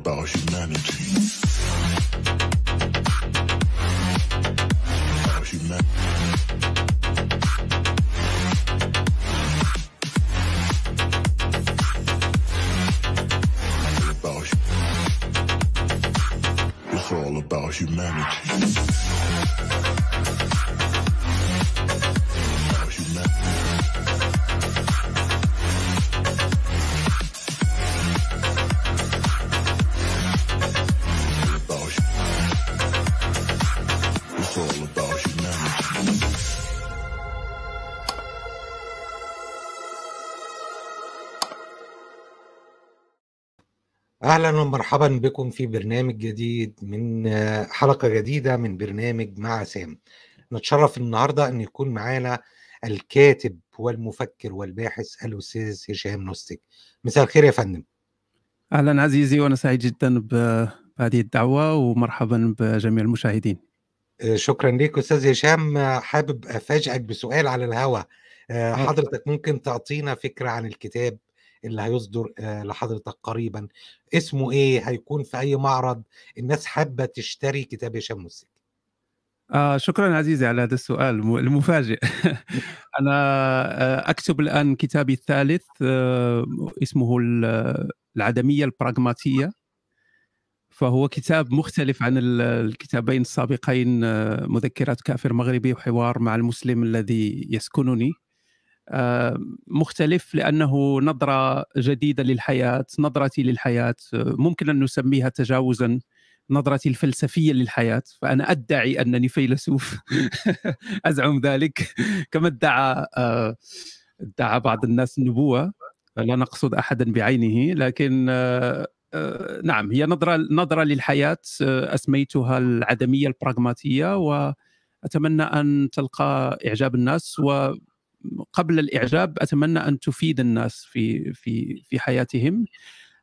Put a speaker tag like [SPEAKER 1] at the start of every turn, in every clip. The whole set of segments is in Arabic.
[SPEAKER 1] about humanity.
[SPEAKER 2] اهلا ومرحبا بكم في برنامج جديد من آه، حلقه جديده من برنامج مع سام نتشرف النهارده ان يكون معانا الكاتب والمفكر والباحث الاستاذ هشام نوستك مساء الخير يا فندم
[SPEAKER 3] اهلا عزيزي وانا سعيد جدا بهذه الدعوه
[SPEAKER 2] ومرحبا بجميع المشاهدين آه، شكرا ليك استاذ هشام حابب افاجئك بسؤال على الهوا آه، حضرتك ممكن تعطينا فكره عن الكتاب اللي هيصدر آه، لحضرتك قريبا اسمه ايه هيكون في اي معرض الناس حابه تشتري كتاب هشام مسك
[SPEAKER 3] آه شكرا عزيزي على هذا السؤال المفاجئ انا آه، اكتب الان كتابي الثالث آه، اسمه العدميه البراغماتيه فهو كتاب مختلف عن الكتابين السابقين مذكرات كافر مغربي وحوار مع المسلم الذي يسكنني آه، مختلف لانه نظره جديده للحياه نظرتي للحياه آه، ممكن ان نسميها تجاوزا نظرتي الفلسفيه للحياه فانا ادعي انني فيلسوف ازعم ذلك كما ادعى آه، ادعى بعض الناس النبوه لا نقصد احدا بعينه لكن نعم هي نظره نظره للحياه اسميتها العدميه البراغماتيه واتمنى ان تلقى اعجاب الناس و قبل الاعجاب اتمنى ان تفيد الناس في في في حياتهم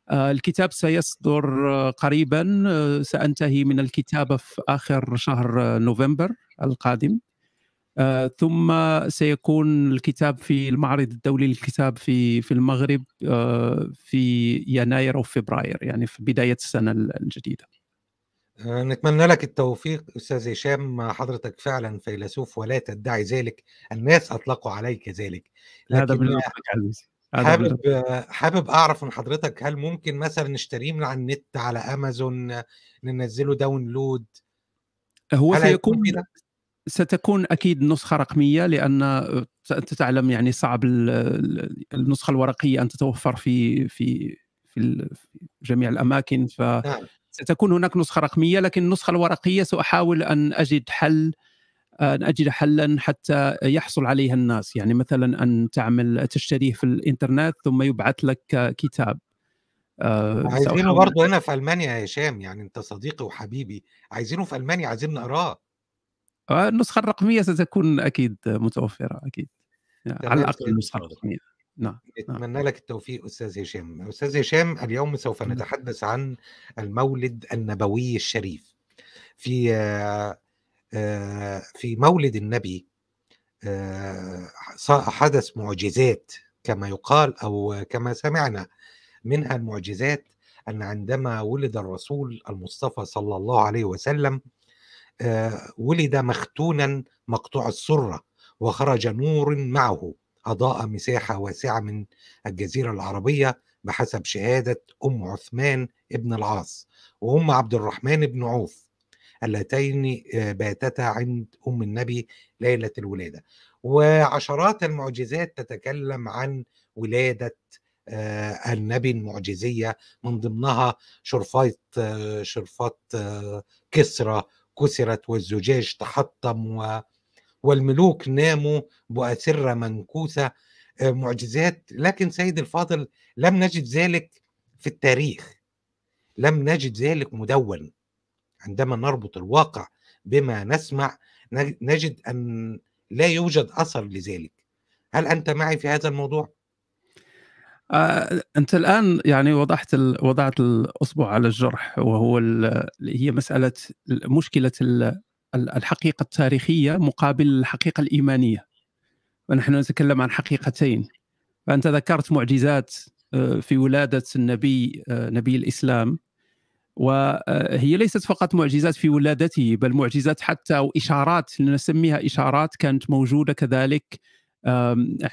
[SPEAKER 3] آه، الكتاب سيصدر قريبا آه، سانتهي من الكتابه في اخر شهر نوفمبر القادم آه، ثم سيكون الكتاب في المعرض الدولي للكتاب في في المغرب في يناير او فبراير يعني في بدايه السنه الجديده
[SPEAKER 2] آه، نتمنى لك التوفيق استاذ هشام حضرتك فعلا فيلسوف ولا تدعي ذلك الناس اطلقوا عليك ذلك هذا من حابب حابب اعرف من حضرتك هل ممكن مثلا نشتريه من على النت على امازون ننزله داونلود
[SPEAKER 3] هو سيكون ستكون اكيد نسخه رقميه لان انت تعلم يعني صعب النسخه الورقيه ان تتوفر في في في جميع الاماكن ف نعم. ستكون هناك نسخه رقميه لكن النسخه الورقيه ساحاول ان اجد حل ان اجد حلا حتى يحصل عليها الناس يعني مثلا ان تعمل تشتريه في الانترنت ثم يبعث لك كتاب آه، عايزينه برضه
[SPEAKER 2] هنا في المانيا يا هشام يعني انت صديقي وحبيبي عايزينه في المانيا عايزين نقراه
[SPEAKER 3] آه، النسخه الرقميه ستكون اكيد متوفره اكيد على الاقل النسخه الرقميه نعم
[SPEAKER 2] نتمنى نعم. لك التوفيق استاذ هشام استاذ هشام اليوم سوف نتحدث عن المولد النبوي الشريف في آه، آه، في مولد النبي آه، حدث معجزات كما يقال او كما سمعنا منها المعجزات ان عندما ولد الرسول المصطفى صلى الله عليه وسلم ولد مختونا مقطوع السره وخرج نور معه أضاء مساحة واسعة من الجزيرة العربية بحسب شهادة أم عثمان ابن العاص وأم عبد الرحمن بن عوف اللتين آه، باتتا عند أم النبي ليلة الولادة وعشرات المعجزات تتكلم عن ولادة آه، النبي المعجزية من ضمنها شرفات آه، شرفات كسرى كسرت والزجاج تحطم و والملوك ناموا بأسرة منكوسة آه، معجزات لكن سيد الفاضل لم نجد ذلك في التاريخ لم نجد ذلك مدون عندما نربط الواقع بما نسمع نجد أن لا يوجد أثر لذلك هل أنت معي في هذا الموضوع؟
[SPEAKER 3] آه، انت الان يعني وضحت وضعت الاصبع على الجرح وهو هي مساله مشكله ال... الحقيقه التاريخيه مقابل الحقيقه الايمانيه ونحن نتكلم عن حقيقتين فانت ذكرت معجزات آه، في ولاده النبي آه، نبي الاسلام وهي ليست فقط معجزات في ولادته بل معجزات حتى أو إشارات نسميها اشارات كانت موجوده كذلك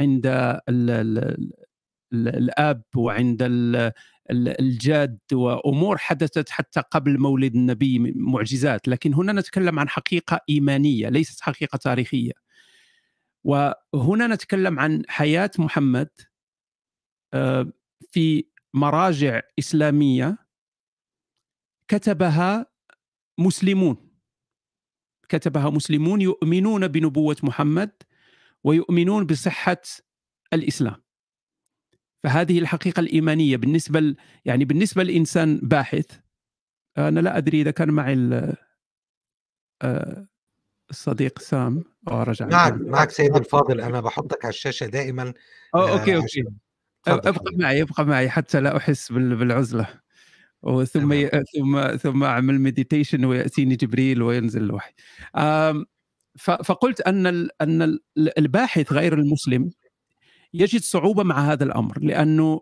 [SPEAKER 3] عند الاب وعند الجاد وامور حدثت حتى قبل مولد النبي معجزات لكن هنا نتكلم عن حقيقه ايمانيه ليست حقيقه تاريخيه وهنا نتكلم عن حياه محمد آه، في مراجع اسلاميه كتبها مسلمون كتبها مسلمون يؤمنون بنبوه محمد ويؤمنون بصحه الاسلام فهذه الحقيقه الايمانيه بالنسبه ل... يعني بالنسبه لانسان باحث انا لا ادري اذا كان معي ال... آه، الصديق سام أو رجع معك يعني.
[SPEAKER 2] معك سيد الفاضل انا بحطك على الشاشه دائما أو آه، اوكي اوكي
[SPEAKER 3] ابقى معي ابقى معي حتى لا احس بالعزله وثم ي... ثم ثم اعمل مديتيشن وياتيني جبريل وينزل الوحي فقلت ان ال... ان الباحث غير المسلم يجد صعوبه مع هذا الامر لانه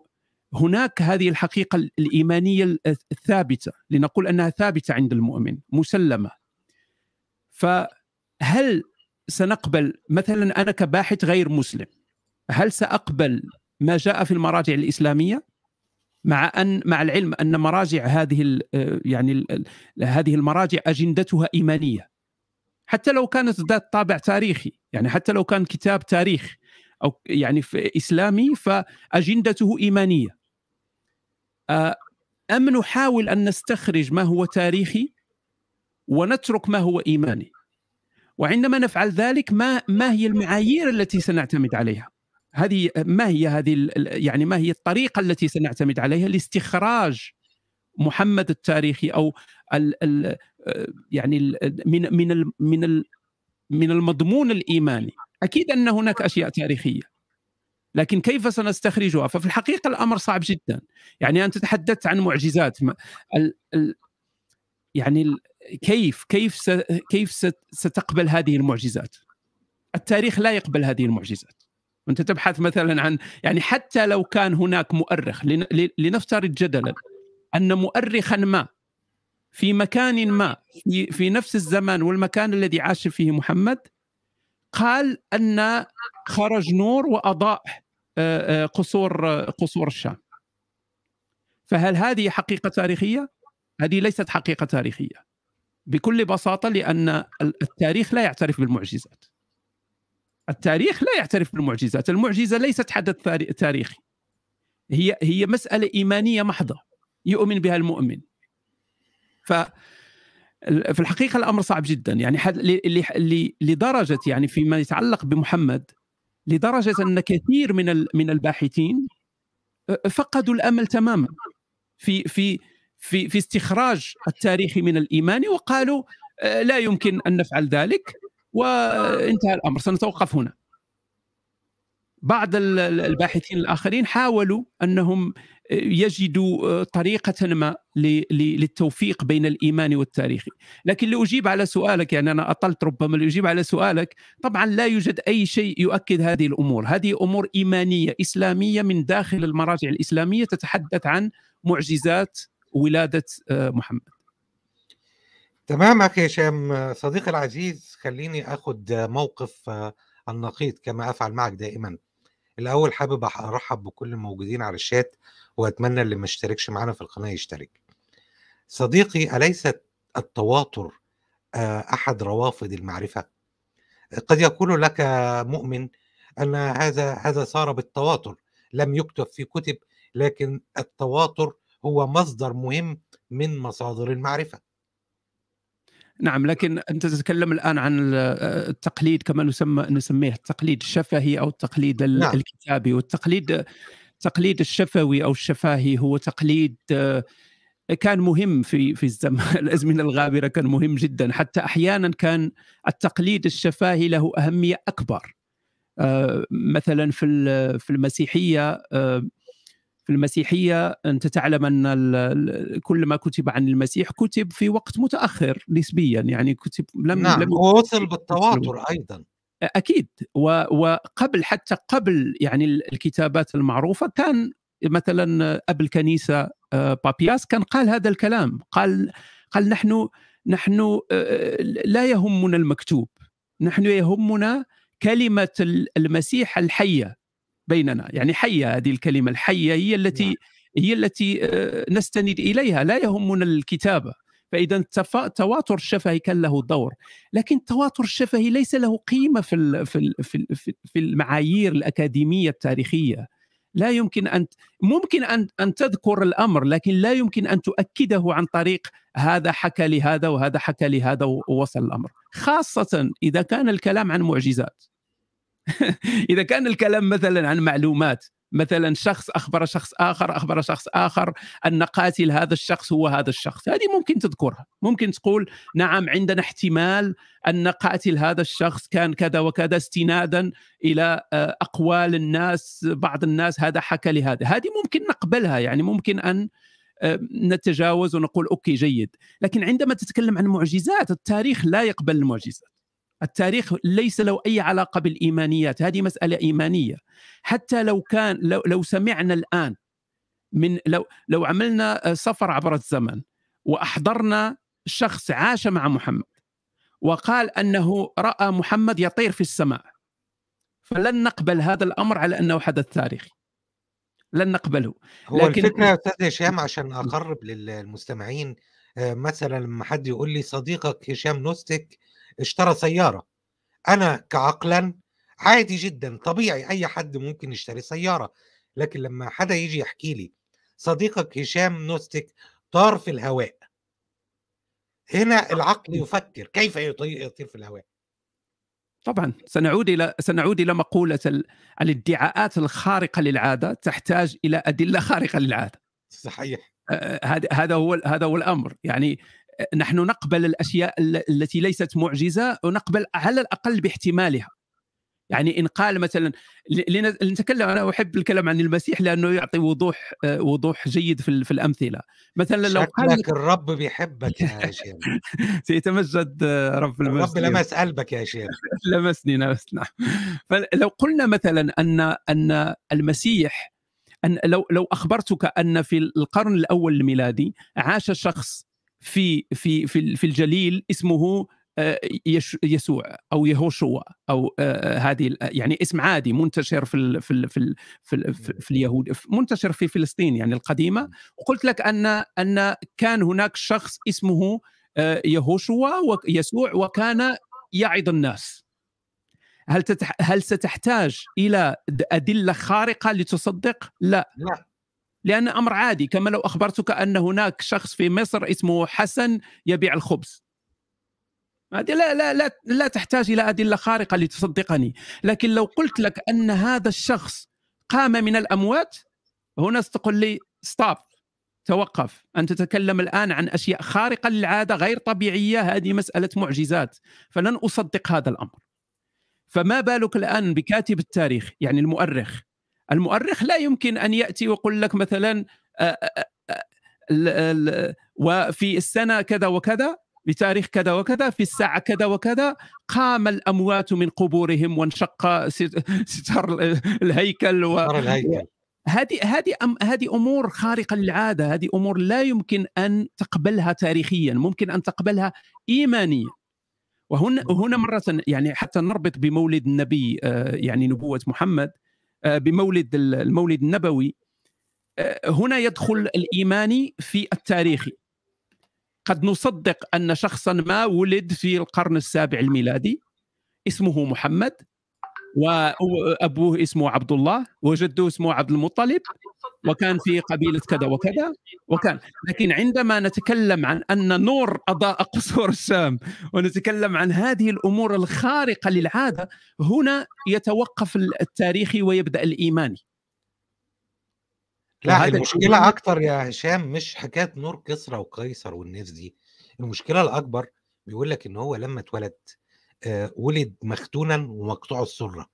[SPEAKER 3] هناك هذه الحقيقه الايمانيه الثابته لنقول انها ثابته عند المؤمن مسلمه فهل سنقبل مثلا انا كباحث غير مسلم هل ساقبل ما جاء في المراجع الاسلاميه مع ان مع العلم ان مراجع هذه آه، يعني هذه المراجع اجندتها ايمانيه حتى لو كانت ذات طابع تاريخي يعني حتى لو كان كتاب تاريخ او يعني في اسلامي فاجندته ايمانيه آه، ام نحاول ان نستخرج ما هو تاريخي ونترك ما هو ايماني وعندما نفعل ذلك ما ما هي المعايير التي سنعتمد عليها هذه ما هي هذه يعني ما هي الطريقه التي سنعتمد عليها لاستخراج محمد التاريخي او الـ الـ آه، يعني الـ من من من من المضمون الايماني اكيد ان هناك اشياء تاريخيه لكن كيف سنستخرجها؟ ففي الحقيقه الامر صعب جدا، يعني انت تحدثت عن معجزات ال ال يعني الـ كيف كيف كيف ستقبل هذه المعجزات؟ التاريخ لا يقبل هذه المعجزات. وانت تبحث مثلا عن يعني حتى لو كان هناك مؤرخ لنفترض جدلا ان مؤرخا ما في مكان ما في نفس الزمان والمكان الذي عاش فيه محمد قال ان خرج نور واضاء آه، آه، قصور قصور الشام فهل هذه حقيقه تاريخيه هذه ليست حقيقه تاريخيه بكل بساطه لان التاريخ لا يعترف بالمعجزات التاريخ لا يعترف بالمعجزات المعجزه ليست حدث تاريخي هي هي مساله ايمانيه محضه يؤمن بها المؤمن ف في الحقيقه الامر صعب جدا يعني اللي لدرجه يعني فيما يتعلق بمحمد لدرجه ان كثير من من الباحثين فقدوا الامل تماما في في في في استخراج التاريخ من الايمان وقالوا لا يمكن ان نفعل ذلك وانتهى الامر سنتوقف هنا بعض الباحثين الاخرين حاولوا انهم يجدوا آه، طريقه ما للتوفيق بين الايمان والتاريخ لكن لاجيب على سؤالك يعني انا اطلت ربما لاجيب على سؤالك، طبعا لا يوجد اي شيء يؤكد هذه الامور، هذه امور ايمانيه اسلاميه من داخل المراجع الاسلاميه تتحدث عن معجزات ولاده آه، محمد.
[SPEAKER 2] تمام اخي هشام صديقي العزيز خليني اخذ موقف آه، النقيض كما افعل معك دائما الاول حابب ارحب بكل الموجودين على الشات واتمنى اللي ما اشتركش معانا في القناه يشترك صديقي اليس التواتر آه، احد روافد المعرفه قد يقول لك مؤمن ان هذا هذا صار بالتواتر لم يكتب في كتب لكن التواتر هو مصدر مهم من مصادر المعرفه
[SPEAKER 3] نعم لكن انت تتكلم الان عن التقليد كما نسمى نسميه التقليد الشفهي او التقليد نعم. الكتابي والتقليد التقليد الشفوي او الشفاهي هو تقليد كان مهم في في الازمنه الغابره كان مهم جدا حتى احيانا كان التقليد الشفاهي له اهميه اكبر آه، مثلا في في المسيحيه آه، في المسيحية أنت تعلم أن كل ما كتب عن المسيح كتب في وقت متأخر نسبيا يعني كتب لم نعم لم ووصل بالتواتر أيضا أكيد وقبل حتى قبل يعني الكتابات المعروفة كان مثلا أب الكنيسة آه، بابياس كان قال هذا الكلام قال قال نحن نحن آه، لا يهمنا المكتوب نحن يهمنا كلمة المسيح الحية بيننا يعني حية هذه الكلمة الحية هي التي نعم. هي التي آه، نستند إليها لا يهمنا الكتابة فإذا التواتر الشفهي كان له دور لكن التواتر الشفهي ليس له قيمة في في المعايير الأكاديمية التاريخية لا يمكن ان ممكن ان ان تذكر الامر لكن لا يمكن ان تؤكده عن طريق هذا حكى لهذا وهذا حكى لهذا ووصل الامر خاصه اذا كان الكلام عن معجزات اذا كان الكلام مثلا عن معلومات مثلا شخص اخبر شخص اخر اخبر شخص اخر ان قاتل هذا الشخص هو هذا الشخص هذه ممكن تذكرها ممكن تقول نعم عندنا احتمال ان قاتل هذا الشخص كان كذا وكذا استنادا الى آه، اقوال الناس بعض الناس هذا حكى لهذا هذه ممكن نقبلها يعني ممكن ان آه، نتجاوز ونقول اوكي جيد لكن عندما تتكلم عن معجزات التاريخ لا يقبل المعجزات التاريخ ليس له أي علاقة بالإيمانيات هذه مسألة إيمانية حتى لو كان لو, لو سمعنا الآن من لو لو عملنا سفر عبر الزمن وأحضرنا شخص عاش مع محمد وقال أنه رأى محمد يطير في السماء فلن نقبل هذا الأمر على أنه حدث تاريخي لن نقبله هو لكن الفكره
[SPEAKER 2] استاذ هشام عشان اقرب للمستمعين آه، مثلا لما حد يقول لي صديقك هشام نوستك اشترى سياره انا كعقلا عادي جدا طبيعي اي حد ممكن يشتري سياره لكن لما حدا يجي يحكي لي صديقك هشام نوستيك طار في الهواء هنا العقل إمم. يفكر كيف يطير في الهواء
[SPEAKER 3] طبعا سنعود الى سنعود الى مقوله ال... الادعاءات الخارقه للعاده تحتاج الى ادله خارقه للعاده صحيح هذا هذا هو هذا هو الامر يعني نحن نقبل الاشياء التي ليست معجزه ونقبل على الاقل باحتمالها يعني ان قال مثلا لنتكلم انا احب الكلام عن المسيح لانه يعطي وضوح آه، وضوح جيد في, في الامثله مثلا لو قال لك الرب بيحبك يا شيخ سيتمجد آه، رب المسيح الرب لمس قلبك يا شيخ لمسني لمس نعم فلو قلنا مثلا ان ان المسيح ان لو لو اخبرتك ان في القرن الاول الميلادي عاش شخص في في في في الجليل اسمه آه، يسوع او يهوشوا او آه، آه، هذه يعني اسم عادي منتشر في في في في, في اليهود منتشر في فلسطين يعني القديمه وقلت لك ان ان كان هناك شخص اسمه يهوشوا ويسوع وكان يعظ الناس هل تتح... هل ستحتاج الى ادله خارقه لتصدق؟ لا, لا. لأن أمر عادي كما لو أخبرتك أن هناك شخص في مصر اسمه حسن يبيع الخبز هذه لا لا لا لا تحتاج الى ادله خارقه لتصدقني، لكن لو قلت لك ان هذا الشخص قام من الاموات هنا تقول لي ستوب توقف أن تتكلم الآن عن أشياء خارقة للعادة غير طبيعية هذه مسألة معجزات فلن أصدق هذا الأمر فما بالك الآن بكاتب التاريخ يعني المؤرخ المؤرخ لا يمكن ان ياتي ويقول لك مثلا آه، آه، آه، وفي السنه كذا وكذا بتاريخ كذا وكذا في الساعة كذا وكذا قام الأموات من قبورهم وانشق ستر الهيكل و... هذه هذه هذه امور خارقه للعاده، هذه امور لا يمكن ان تقبلها تاريخيا، ممكن ان تقبلها ايمانيا. وهنا هنا مره يعني حتى نربط بمولد النبي يعني نبوه محمد آه، بمولد المولد النبوي آه، هنا يدخل الايماني في التاريخي قد نصدق ان شخصا ما ولد في القرن السابع الميلادي اسمه محمد وابوه اسمه عبد الله وجده اسمه عبد المطلب وكان في قبيله كذا وكذا وكان لكن عندما نتكلم عن ان نور اضاء قصور الشام ونتكلم عن هذه الامور الخارقه للعاده هنا يتوقف التاريخي ويبدا الايماني لا المشكله
[SPEAKER 2] اكثر يا هشام مش حكايه نور كسرى وقيصر والناس دي المشكله الاكبر بيقول لك ان هو لما اتولد ولد مختونا ومقطوع السره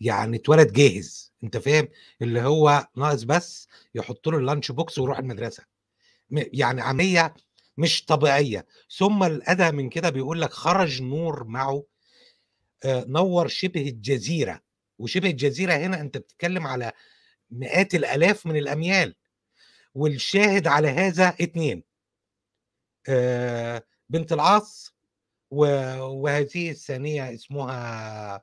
[SPEAKER 2] يعني اتولد جاهز انت فاهم اللي هو ناقص بس يحط له اللانش بوكس ويروح المدرسه يعني عمليه مش طبيعيه ثم الادى من كده بيقول لك خرج نور معه آه، نور شبه الجزيره وشبه الجزيره هنا انت بتتكلم على مئات الالاف من الاميال والشاهد على هذا اتنين آه، بنت العاص وهذه الثانيه اسمها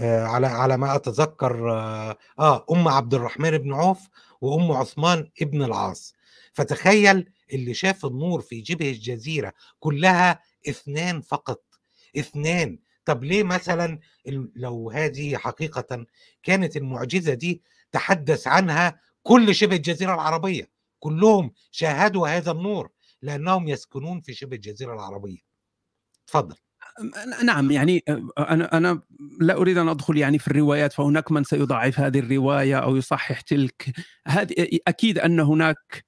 [SPEAKER 2] آه، على على ما اتذكر آه،, اه ام عبد الرحمن بن عوف وام عثمان ابن العاص فتخيل اللي شاف النور في جبه الجزيره كلها اثنان فقط اثنان طب ليه مثلا لو هذه حقيقه كانت المعجزه دي تحدث عنها كل شبه الجزيره العربيه كلهم شاهدوا هذا النور لانهم يسكنون في شبه الجزيره العربيه
[SPEAKER 3] تفضل نعم يعني انا انا لا اريد ان ادخل يعني في الروايات فهناك من سيضعف هذه الروايه او يصحح تلك هذه اكيد ان هناك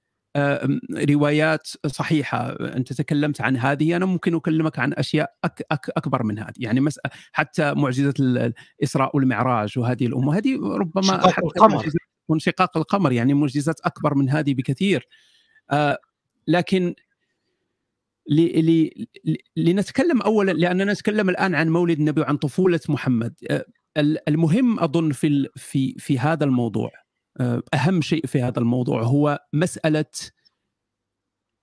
[SPEAKER 3] روايات صحيحه انت تكلمت عن هذه انا ممكن اكلمك عن اشياء أك أك اكبر من هذه يعني مس حتى معجزه الاسراء والمعراج وهذه الامور هذه ربما انشقاق القمر القمر يعني معجزات اكبر من هذه بكثير لكن لنتكلم اولا لاننا نتكلم الان عن مولد النبي وعن طفوله محمد المهم اظن في في في هذا الموضوع اهم شيء في هذا الموضوع هو مساله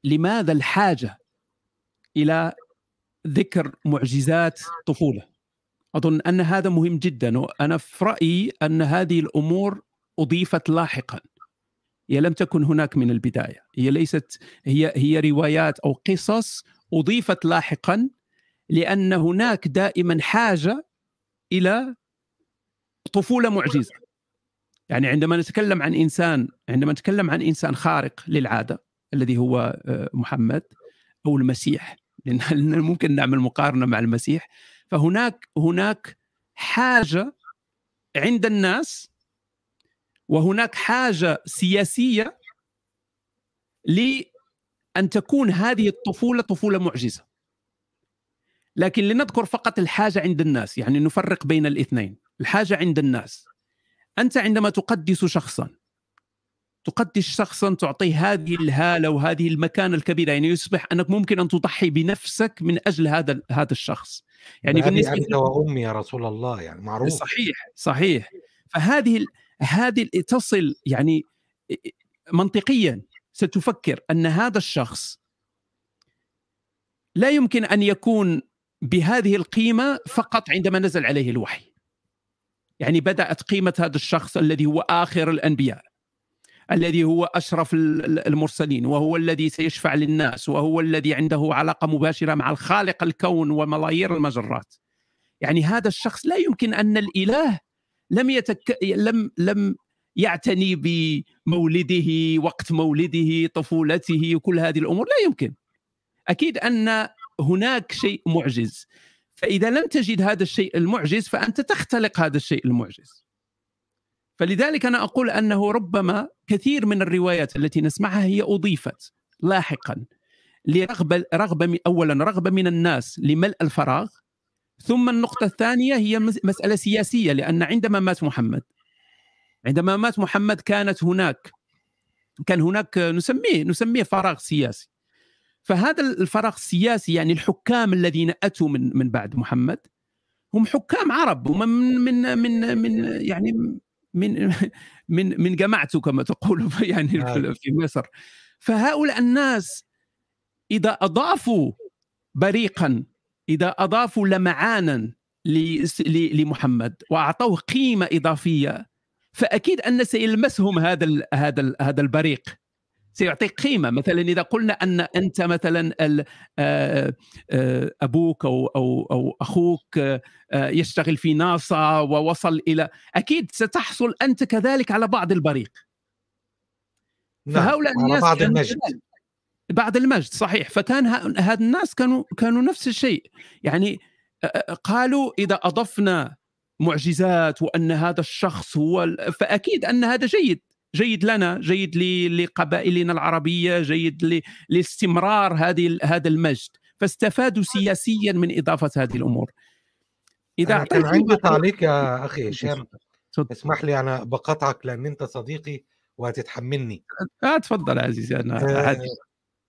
[SPEAKER 3] لماذا الحاجه الى ذكر معجزات طفوله اظن ان هذا مهم جدا وانا في رايي ان هذه الامور اضيفت لاحقا هي لم تكن هناك من البدايه هي ليست هي هي روايات او قصص اضيفت لاحقا لان هناك دائما حاجه الى طفوله معجزه يعني عندما نتكلم عن انسان عندما نتكلم عن انسان خارق للعاده الذي هو آه، محمد او المسيح لان ممكن نعمل مقارنه مع المسيح فهناك هناك حاجه عند الناس وهناك حاجه سياسيه لان تكون هذه الطفوله طفوله معجزه لكن لنذكر فقط الحاجه عند الناس يعني نفرق بين الاثنين الحاجه عند الناس انت عندما تقدس شخصا تقدس شخصا تعطيه هذه الهاله وهذه المكانه الكبيره يعني يصبح انك ممكن ان تضحي بنفسك من اجل هذا هذا الشخص يعني بالنسبه أنت وامي يا رسول الله يعني معروف صحيح صحيح فهذه هذه تصل يعني منطقيا ستفكر ان هذا الشخص لا يمكن ان يكون بهذه القيمه فقط عندما نزل عليه الوحي. يعني بدات قيمه هذا الشخص الذي هو اخر الانبياء الذي هو اشرف المرسلين وهو الذي سيشفع للناس وهو الذي عنده علاقه مباشره مع الخالق الكون وملايير المجرات. يعني هذا الشخص لا يمكن ان الاله لم يتك... لم لم يعتني بمولده وقت مولده طفولته كل هذه الامور لا يمكن اكيد ان هناك شيء معجز فاذا لم تجد هذا الشيء المعجز فانت تختلق هذا الشيء المعجز فلذلك انا اقول انه ربما كثير من الروايات التي نسمعها هي اضيفت لاحقا لرغبه رغبه اولا رغبه من الناس لملء الفراغ ثم النقطة الثانية هي مسألة سياسية لأن عندما مات محمد عندما مات محمد كانت هناك كان هناك نسميه نسميه فراغ سياسي فهذا الفراغ السياسي يعني الحكام الذين اتوا من من بعد محمد هم حكام عرب هم من من من, من يعني من من من جماعته كما تقول يعني نعم. في مصر فهؤلاء الناس اذا اضافوا بريقا إذا أضافوا لمعانا لمحمد وأعطوه قيمة إضافية فأكيد أن سيلمسهم هذا هذا هذا البريق سيعطيك قيمة مثلا إذا قلنا أن أنت مثلا آه، آه، أبوك أو, أو, أو أخوك آه، يشتغل في ناسا ووصل إلى أكيد ستحصل أنت كذلك على بعض البريق نعم، فهؤلاء الناس على بعض المجد بعد المجد صحيح فكان هاد الناس كانوا كانوا نفس الشيء يعني قالوا اذا اضفنا معجزات وان هذا الشخص هو فاكيد ان هذا جيد جيد لنا جيد لقبائلنا العربيه جيد لاستمرار هذه هذا المجد فاستفادوا سياسيا من اضافه هذه الامور اذا كان عندي تعليق
[SPEAKER 2] يا اخي إيه، هشام اسمح لي انا بقطعك لان انت صديقي وهتتحملني اه تفضل عزيزي انا آه،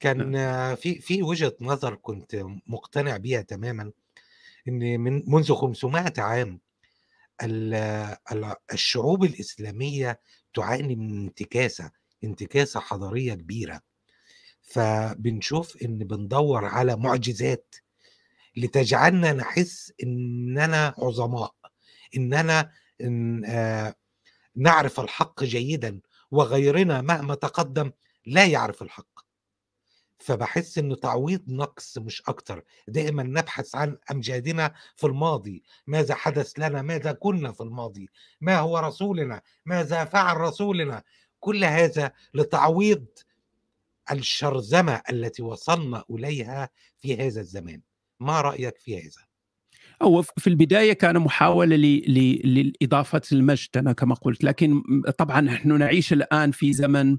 [SPEAKER 2] كان نعم. في في وجهه نظر كنت مقتنع بيها تماما ان من منذ 500 عام الشعوب الاسلاميه تعاني من انتكاسه انتكاسه حضاريه كبيره فبنشوف ان بندور على معجزات لتجعلنا نحس اننا عظماء اننا إن آه، نعرف الحق جيدا وغيرنا مهما تقدم لا يعرف الحق فبحس انه تعويض نقص مش اكتر دائما نبحث عن امجادنا في الماضي ماذا حدث لنا ماذا كنا في الماضي ما هو رسولنا ماذا فعل رسولنا كل هذا لتعويض الشرذمه التي وصلنا اليها في هذا الزمان ما رايك في هذا
[SPEAKER 3] هو في البدايه كان محاوله لاضافه المجد انا كما قلت لكن طبعا نحن نعيش الان في زمن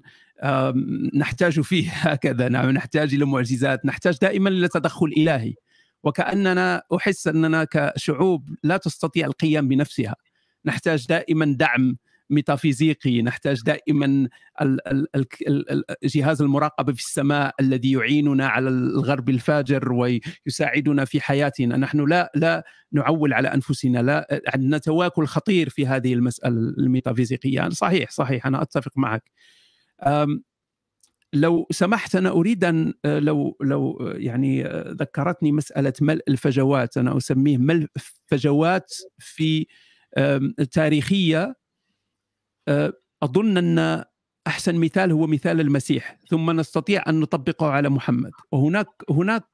[SPEAKER 3] نحتاج فيه هكذا نعم نحتاج الى معجزات نحتاج دائما الى تدخل الهي وكاننا احس اننا كشعوب لا تستطيع القيام بنفسها نحتاج دائما دعم ميتافيزيقي نحتاج دائما جهاز المراقبه في السماء الذي يعيننا على الغرب الفاجر ويساعدنا في حياتنا نحن لا لا نعول على انفسنا لا عندنا تواكل خطير في هذه المساله الميتافيزيقيه صحيح صحيح انا اتفق معك لو سمحت انا اريد ان آه، لو لو آه، يعني آه، ذكرتني مساله ملء الفجوات انا اسميه ملء فجوات في تاريخيه اظن ان احسن مثال هو مثال المسيح ثم نستطيع ان نطبقه على محمد وهناك هناك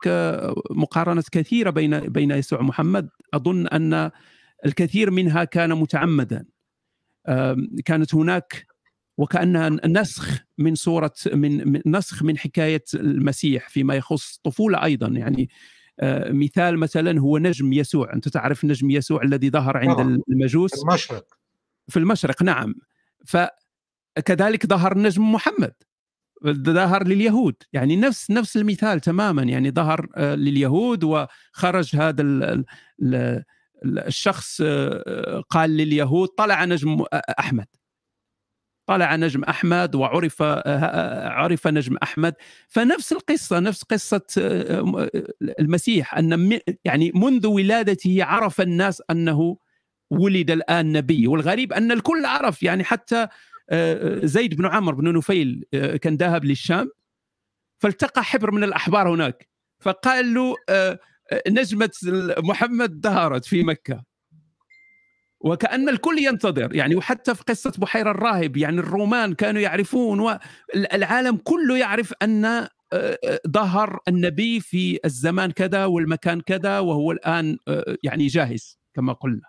[SPEAKER 3] مقارنه كثيره بين بين يسوع ومحمد اظن ان الكثير منها كان متعمدا كانت هناك وكانها نسخ من صوره من نسخ من حكايه المسيح فيما يخص الطفوله ايضا يعني آه، مثال مثلا هو نجم يسوع انت تعرف نجم يسوع الذي ظهر عند نعم. المجوس في المشرق في المشرق نعم فكذلك ظهر نجم محمد ظهر لليهود يعني نفس نفس المثال تماما يعني ظهر آه، لليهود وخرج هذا الـ الـ الشخص آه، قال لليهود طلع نجم احمد طلع نجم احمد وعرف آه، آه، آه، عرف نجم احمد فنفس القصه نفس قصه المسيح ان يعني منذ ولادته عرف الناس انه ولد الان نبي والغريب ان الكل عرف يعني حتى زيد بن عمرو بن نفيل كان ذهب للشام فالتقى حبر من الاحبار هناك فقال له نجمه محمد ظهرت في مكه وكأن الكل ينتظر يعني وحتى في قصة بحيرة الراهب يعني الرومان كانوا يعرفون والعالم كله يعرف أن آه، آه، ظهر النبي في الزمان كذا والمكان كذا وهو الآن آه، يعني جاهز كما قلنا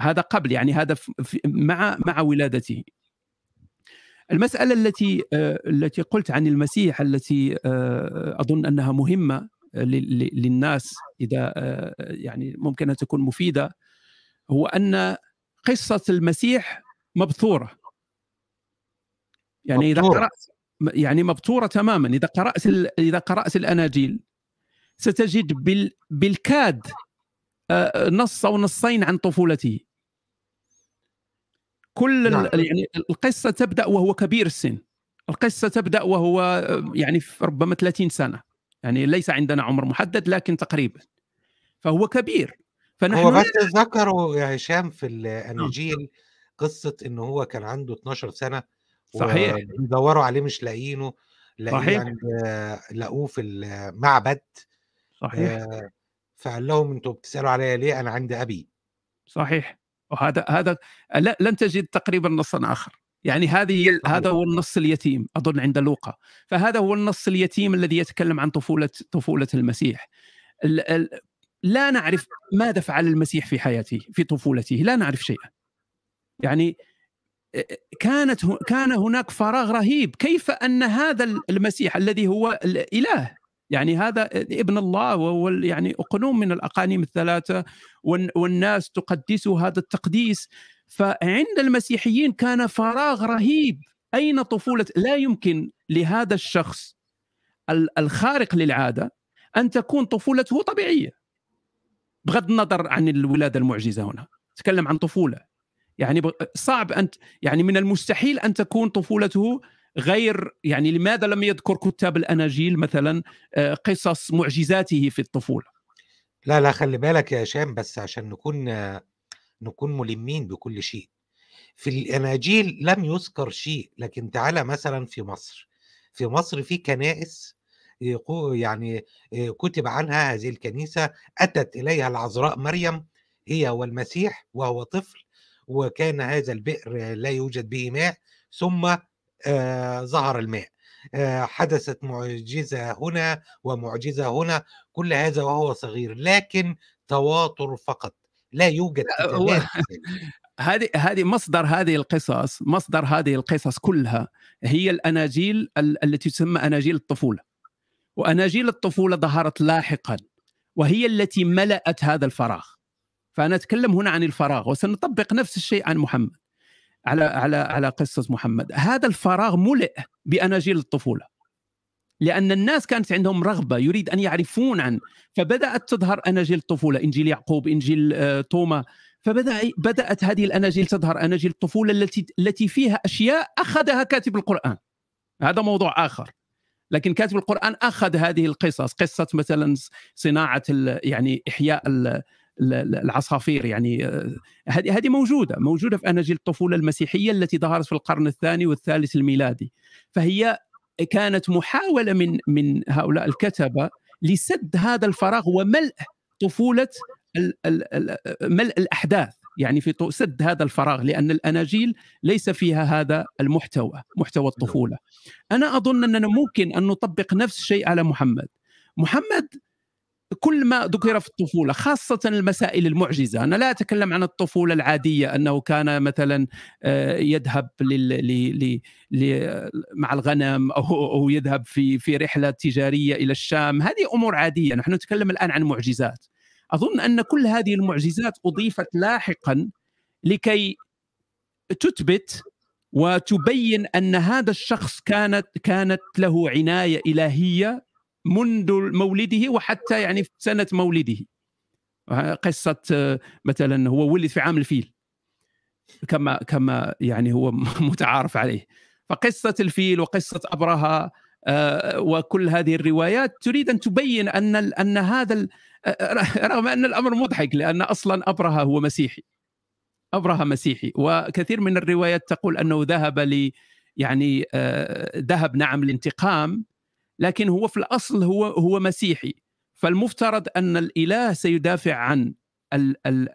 [SPEAKER 3] هذا قبل يعني هذا مع مع ولادته المسألة التي التي قلت عن المسيح التي أظن أنها مهمة للناس إذا يعني ممكن أن تكون مفيدة هو ان قصه المسيح مبثوره يعني مبتورة. اذا قرات يعني مبثوره تماما اذا قرات اذا قرات الاناجيل ستجد بال بالكاد آه، نص او نصين عن طفولته كل نعم. يعني القصه تبدا وهو كبير السن القصه تبدا وهو آه، يعني ربما 30 سنه يعني ليس عندنا عمر محدد لكن تقريبا فهو كبير فنحن هو بس
[SPEAKER 2] ذكروا يا هشام في آه. الانجيل قصه ان هو كان عنده 12 سنه صحيح بيدوروا عليه مش لاقيينه صحيح عند يعني لقوه في المعبد صحيح آه
[SPEAKER 3] فقال لهم انتوا بتسالوا عليا ليه انا عندي ابي صحيح وهذا هذا لا لن تجد تقريبا نصا اخر يعني هذه هذا هو النص اليتيم اظن عند لوقا فهذا هو النص اليتيم الذي يتكلم عن طفوله طفوله المسيح لا نعرف ماذا فعل المسيح في حياته في طفولته لا نعرف شيئا يعني كانت كان هناك فراغ رهيب كيف ان هذا المسيح الذي هو الاله يعني هذا ابن الله وهو يعني اقنوم من الاقانيم الثلاثه والناس تقدسه هذا التقديس فعند المسيحيين كان فراغ رهيب اين طفوله لا يمكن لهذا الشخص الخارق للعاده ان تكون طفولته طبيعيه بغض النظر عن الولاده المعجزه هنا تكلم عن طفوله يعني صعب ان يعني من المستحيل ان تكون طفولته غير يعني لماذا لم يذكر كتاب الاناجيل مثلا آه، قصص معجزاته في الطفوله
[SPEAKER 2] لا لا خلي بالك يا هشام بس عشان نكون نكون ملمين بكل شيء في الاناجيل لم يذكر شيء لكن تعالى مثلا في مصر في مصر في كنائس يعني كتب عنها هذه الكنيسه اتت اليها العذراء مريم هي والمسيح وهو طفل وكان هذا البئر لا يوجد به ماء ثم ظهر الماء حدثت معجزه هنا ومعجزه هنا كل هذا وهو صغير لكن تواتر فقط
[SPEAKER 3] لا يوجد هذه هذه مصدر هذه القصص مصدر هذه القصص كلها هي الاناجيل التي تسمى اناجيل الطفوله وأناجيل الطفولة ظهرت لاحقا وهي التي ملأت هذا الفراغ فأنا أتكلم هنا عن الفراغ وسنطبق نفس الشيء عن محمد على على على قصة محمد هذا الفراغ ملئ بأناجيل الطفولة لأن الناس كانت عندهم رغبة يريد أن يعرفون عن فبدأت تظهر أناجيل الطفولة إنجيل يعقوب إنجيل آه، توما فبدأ بدأت هذه الأناجيل تظهر أناجيل الطفولة التي التي فيها أشياء أخذها كاتب القرآن هذا موضوع آخر لكن كاتب القرآن أخذ هذه القصص قصة مثلا صناعة يعني إحياء العصافير يعني آه، هذه هذه موجوده موجوده في اناجيل الطفوله المسيحيه التي ظهرت في القرن الثاني والثالث الميلادي فهي كانت محاوله من من هؤلاء الكتبه لسد هذا الفراغ وملء طفوله ملء الاحداث يعني في سد هذا الفراغ لان الاناجيل ليس فيها هذا المحتوى محتوى نعم. الطفوله انا اظن اننا ممكن ان نطبق نفس الشيء على محمد محمد كل ما ذكر في الطفولة خاصة المسائل المعجزة أنا لا أتكلم عن الطفولة العادية أنه كان مثلا آه، يذهب لل... ل... ل... مع الغنم أو... أو يذهب في في رحلة تجارية إلى الشام هذه أمور عادية نحن نتكلم الآن عن معجزات اظن ان كل هذه المعجزات اضيفت لاحقا لكي تثبت وتبين ان هذا الشخص كانت كانت له عنايه الهيه منذ مولده وحتى يعني في سنه مولده قصه مثلا هو ولد في عام الفيل كما كما يعني هو متعارف عليه فقصه الفيل وقصه ابرهه آه، وكل هذه الروايات تريد ان تبين ان ان هذا رغم ان الامر مضحك لان اصلا ابرهه هو مسيحي ابرهه مسيحي وكثير من الروايات تقول انه ذهب لي يعني ذهب نعم للانتقام لكن هو في الاصل هو هو مسيحي فالمفترض ان الاله سيدافع عن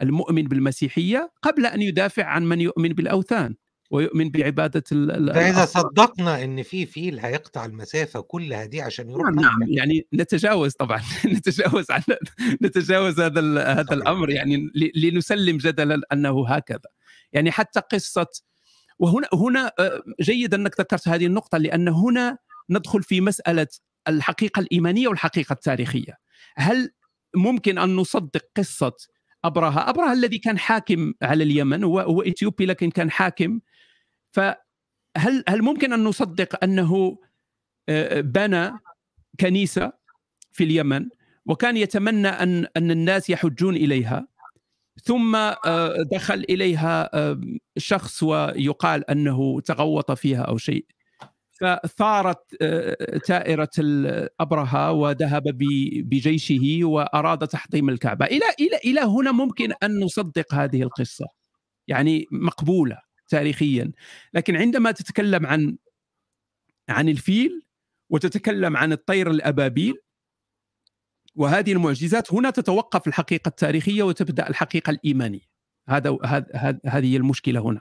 [SPEAKER 3] المؤمن بالمسيحيه قبل ان يدافع عن من يؤمن بالاوثان ويؤمن بعباده ال فاذا
[SPEAKER 2] صدقنا ان في فيل هيقطع
[SPEAKER 3] المسافه كلها دي عشان يروح نعم, نعم يعني نتجاوز طبعا نتجاوز عن نتجاوز هذا هذا الامر يعني لنسلم جدلا انه هكذا يعني حتى قصه وهنا هنا آه، جيد انك ذكرت هذه النقطه لان هنا ندخل في مساله الحقيقه الايمانيه والحقيقه التاريخيه هل ممكن ان نصدق قصه ابرهه ابرهه الذي كان حاكم على اليمن هو, هو اثيوبي لكن كان حاكم فهل هل ممكن ان نصدق انه آه، آه، بنى كنيسه في اليمن وكان يتمنى ان ان الناس يحجون اليها ثم آه، دخل اليها شخص ويقال انه تغوط فيها او شيء فثارت تائرة الأبرهة وذهب بجيشه وأراد تحطيم الكعبة إلى إلى إلى هنا ممكن أن نصدق هذه القصة يعني مقبولة تاريخيا لكن عندما تتكلم عن عن الفيل وتتكلم عن الطير الابابيل وهذه المعجزات هنا تتوقف الحقيقه التاريخيه وتبدا الحقيقه الايمانيه هذا هذه المشكله هنا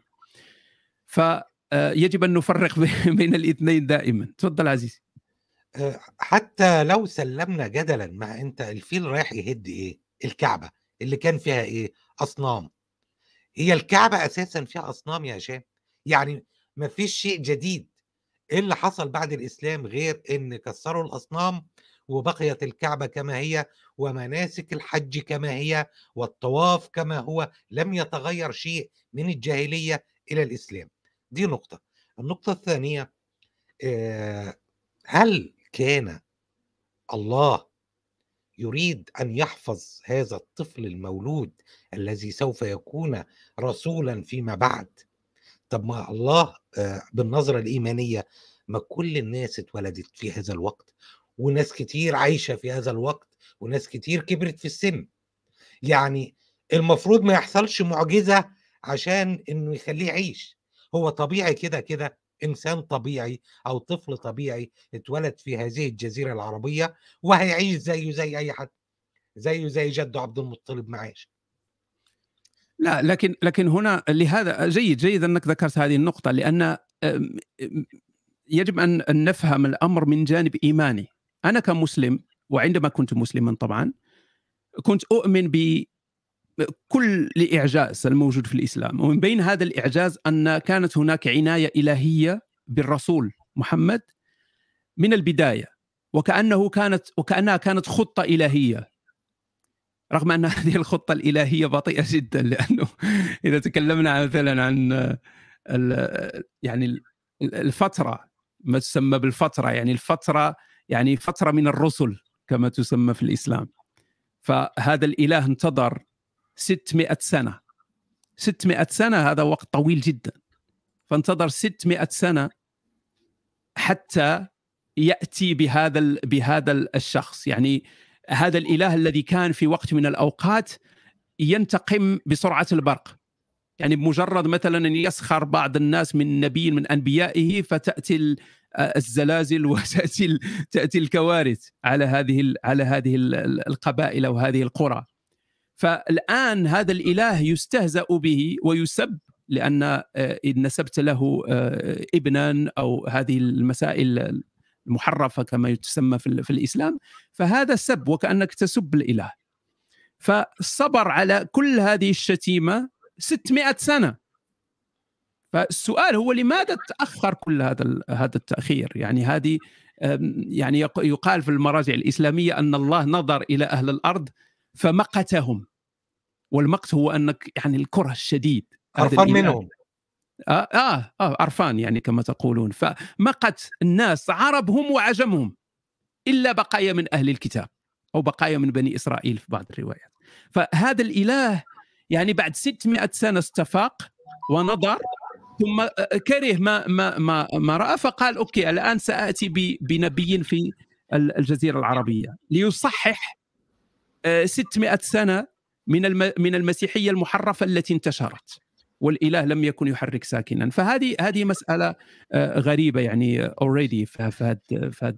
[SPEAKER 3] فيجب آه، ان نفرق بين الاثنين دائما تفضل عزيزي
[SPEAKER 2] آه، حتى لو سلمنا جدلا مع انت الفيل رايح يهد ايه الكعبه اللي كان فيها ايه اصنام هي الكعبه اساسا فيها اصنام يا هشام يعني ما فيش شيء جديد ايه اللي حصل بعد الاسلام غير ان كسروا الاصنام وبقيت الكعبه كما هي ومناسك الحج كما هي والطواف كما هو لم يتغير شيء من الجاهليه الى الاسلام دي نقطه النقطه الثانيه آه، هل كان الله يريد ان يحفظ هذا الطفل المولود الذي سوف يكون رسولا فيما بعد طب ما الله آه، بالنظره الايمانيه ما كل الناس اتولدت في هذا الوقت وناس كتير عايشه في هذا الوقت وناس كتير كبرت في السن يعني المفروض ما يحصلش معجزه عشان انه يخليه يعيش هو طبيعي كده كده انسان طبيعي او طفل طبيعي اتولد في هذه الجزيره العربيه وهيعيش زيه زي اي حد زيه زي جده عبد المطلب ما عاش
[SPEAKER 3] لا لكن لكن هنا لهذا جيد جيد انك ذكرت هذه النقطه لان يجب ان نفهم الامر من جانب ايماني انا كمسلم وعندما كنت مسلما طبعا كنت اؤمن ب كل الإعجاز الموجود في الإسلام ومن بين هذا الإعجاز أن كانت هناك عناية إلهية بالرسول محمد من البداية وكأنه كانت وكأنها كانت خطة إلهية رغم أن هذه الخطة الإلهية بطيئة جدا لأنه إذا تكلمنا مثلا عن يعني الفترة ما تسمى بالفترة يعني الفترة يعني فترة من الرسل كما تسمى في الإسلام فهذا الإله انتظر 600 سنه 600 سنه هذا وقت طويل جدا فانتظر 600 سنه حتى ياتي بهذا بهذا الشخص يعني هذا الاله الذي كان في وقت من الاوقات ينتقم بسرعه البرق يعني بمجرد مثلا ان يسخر بعض الناس من نبي من انبيائه فتاتي الزلازل وتاتي تاتي الكوارث على هذه على هذه القبائل وهذه القرى فالآن هذا الإله يستهزأ به ويسب لأن آه، إن نسبت له آه، ابنا أو هذه المسائل المحرفة كما تسمى في الإسلام فهذا سب وكأنك تسب الإله فصبر على كل هذه الشتيمة 600 سنة فالسؤال هو لماذا تأخر كل هذا هذا التأخير يعني هذه يعني يقال في المراجع الإسلامية أن الله نظر إلى أهل الأرض فمقتهم والمقت هو انك يعني الكره الشديد عرفان منهم آه, اه اه عرفان يعني كما تقولون فمقت الناس عربهم وعجمهم الا بقايا من اهل الكتاب او بقايا من بني اسرائيل في بعض الروايات فهذا الاله يعني بعد 600 سنه استفاق ونظر ثم آه، كره ما ما ما, ما راى فقال اوكي الان ساتي بنبي في الجزيره العربيه ليصحح 600 آه، سنه من من المسيحيه المحرفه التي انتشرت والاله لم يكن يحرك ساكنا فهذه هذه مساله آه، غريبه يعني اوريدي آه، فهد فهد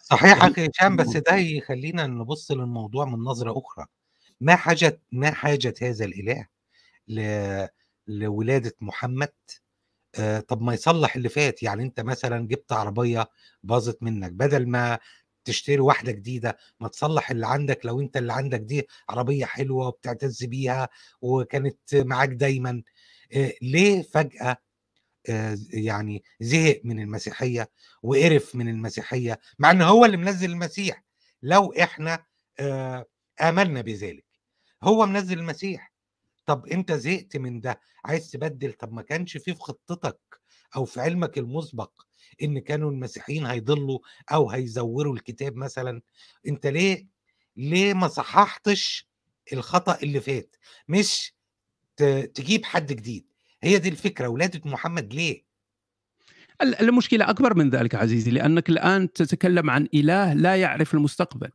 [SPEAKER 3] صحيح يعني اخي هشام بس ده
[SPEAKER 2] يخلينا نبص للموضوع من نظره اخرى ما حاجه ما حاجه هذا الاله ل... لولاده محمد آه، طب ما يصلح اللي فات يعني انت مثلا جبت عربيه باظت منك بدل ما تشتري واحده جديده ما تصلح اللي عندك لو انت اللي عندك دي عربيه حلوه وبتعتز بيها وكانت معاك دايما آه، ليه فجاه آه، يعني زهق من المسيحيه وقرف من المسيحيه مع ان هو اللي منزل المسيح لو احنا آه، آمنا بذلك هو منزل المسيح طب انت زهقت من ده عايز تبدل طب ما كانش فيه في خطتك او في علمك المسبق ان كانوا المسيحيين هيضلوا او هيزوروا الكتاب مثلا انت ليه ليه ما صححتش الخطا اللي فات مش تجيب حد جديد هي دي الفكره
[SPEAKER 3] ولاده محمد ليه المشكله اكبر من ذلك عزيزي لانك الان تتكلم عن اله لا يعرف المستقبل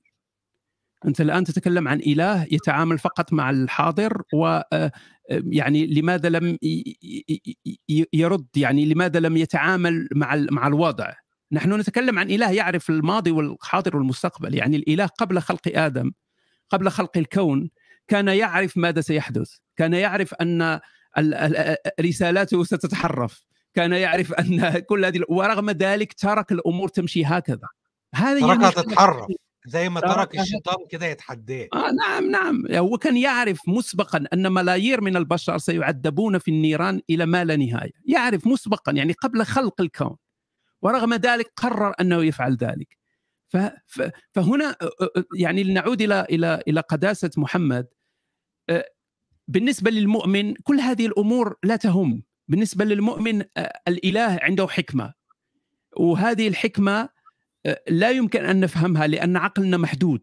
[SPEAKER 3] انت الان تتكلم عن اله يتعامل فقط مع الحاضر و آه، يعني لماذا لم يرد يعني لماذا لم يتعامل مع مع الوضع نحن نتكلم عن اله يعرف الماضي والحاضر والمستقبل يعني الاله قبل خلق ادم قبل خلق الكون كان يعرف ماذا سيحدث كان يعرف ان رسالاته ستتحرف كان يعرف ان كل هذه ورغم ذلك ترك الامور تمشي هكذا هذا يعني تركها يعني تتحرف زي ما ترك الشيطان
[SPEAKER 2] كده يتحداه آه نعم
[SPEAKER 3] نعم يعني هو كان يعرف مسبقا أن ملايير من البشر سيعذبون في النيران إلى ما لا نهاية يعرف مسبقا يعني قبل خلق الكون ورغم ذلك قرر أنه يفعل ذلك فهنا يعني لنعود إلى إلى إلى قداسة محمد بالنسبة للمؤمن كل هذه الأمور لا تهم بالنسبة للمؤمن الإله عنده حكمة وهذه الحكمة لا يمكن ان نفهمها لان عقلنا محدود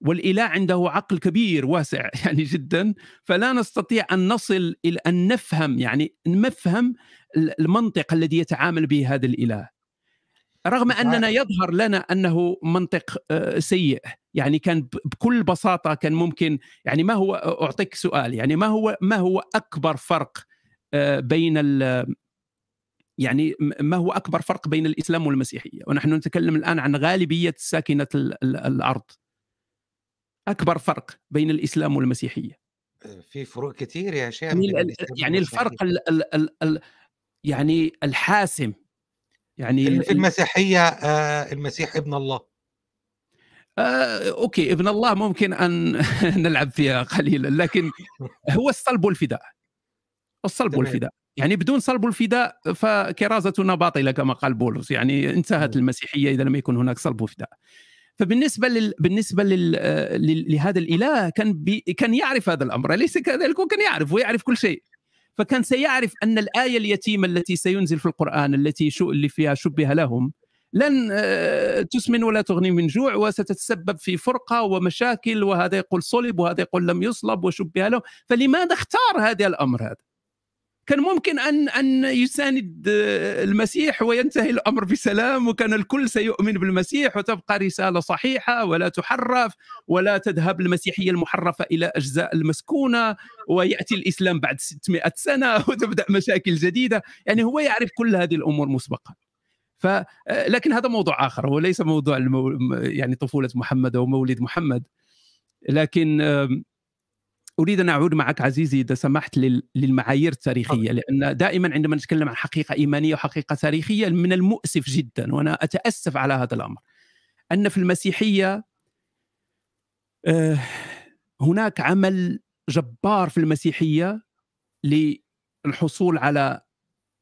[SPEAKER 3] والاله عنده عقل كبير واسع يعني جدا فلا نستطيع ان نصل الى ان نفهم يعني نفهم المنطق الذي يتعامل به هذا الاله رغم اننا يظهر لنا انه منطق آه، سيء يعني كان بكل بساطه كان ممكن يعني ما هو اعطيك سؤال يعني ما هو ما هو اكبر فرق آه، بين يعني ما هو اكبر فرق بين الاسلام والمسيحيه ونحن نتكلم الان عن غالبيه ساكنه الارض اكبر فرق بين الاسلام والمسيحيه
[SPEAKER 2] في فروق كثير يا شيخ
[SPEAKER 3] يعني, يعني الفرق الـ الـ الـ الـ يعني الحاسم يعني في المسيحيه آه، المسيح ابن الله آه، اوكي ابن الله ممكن ان نلعب فيها قليلا لكن هو الصلب والفداء الصلب والفداء يعني بدون صلب الفداء فكرازتنا باطله كما قال بولس يعني انتهت المسيحيه اذا لم يكن هناك صلب فداء فبالنسبه لل... بالنسبه لل... آه، لل... لهذا الاله كان بي... كان يعرف هذا الامر اليس كذلك وكان يعرف ويعرف كل شيء فكان سيعرف ان الايه اليتيمه التي سينزل في القران التي اللي فيها شبه لهم لن آه، تسمن ولا تغني من جوع وستتسبب في فرقه ومشاكل وهذا يقول صلب وهذا يقول لم يصلب وشبه له فلماذا اختار هذا الامر هذا كان ممكن ان ان يساند المسيح وينتهي الامر بسلام وكان الكل سيؤمن بالمسيح وتبقى رساله صحيحه ولا تحرف ولا تذهب المسيحيه المحرفه الى اجزاء المسكونه وياتي الاسلام بعد 600 سنه وتبدا مشاكل جديده يعني هو يعرف كل هذه الامور مسبقا ف آه، لكن هذا موضوع اخر هو ليس موضوع المو... يعني طفوله محمد او مولد محمد لكن اريد ان اعود معك عزيزي اذا سمحت للمعايير التاريخيه لان دائما عندما نتكلم عن حقيقه ايمانيه وحقيقه تاريخيه من المؤسف جدا وانا اتاسف على هذا الامر ان في المسيحيه آه، هناك عمل جبار في المسيحيه للحصول على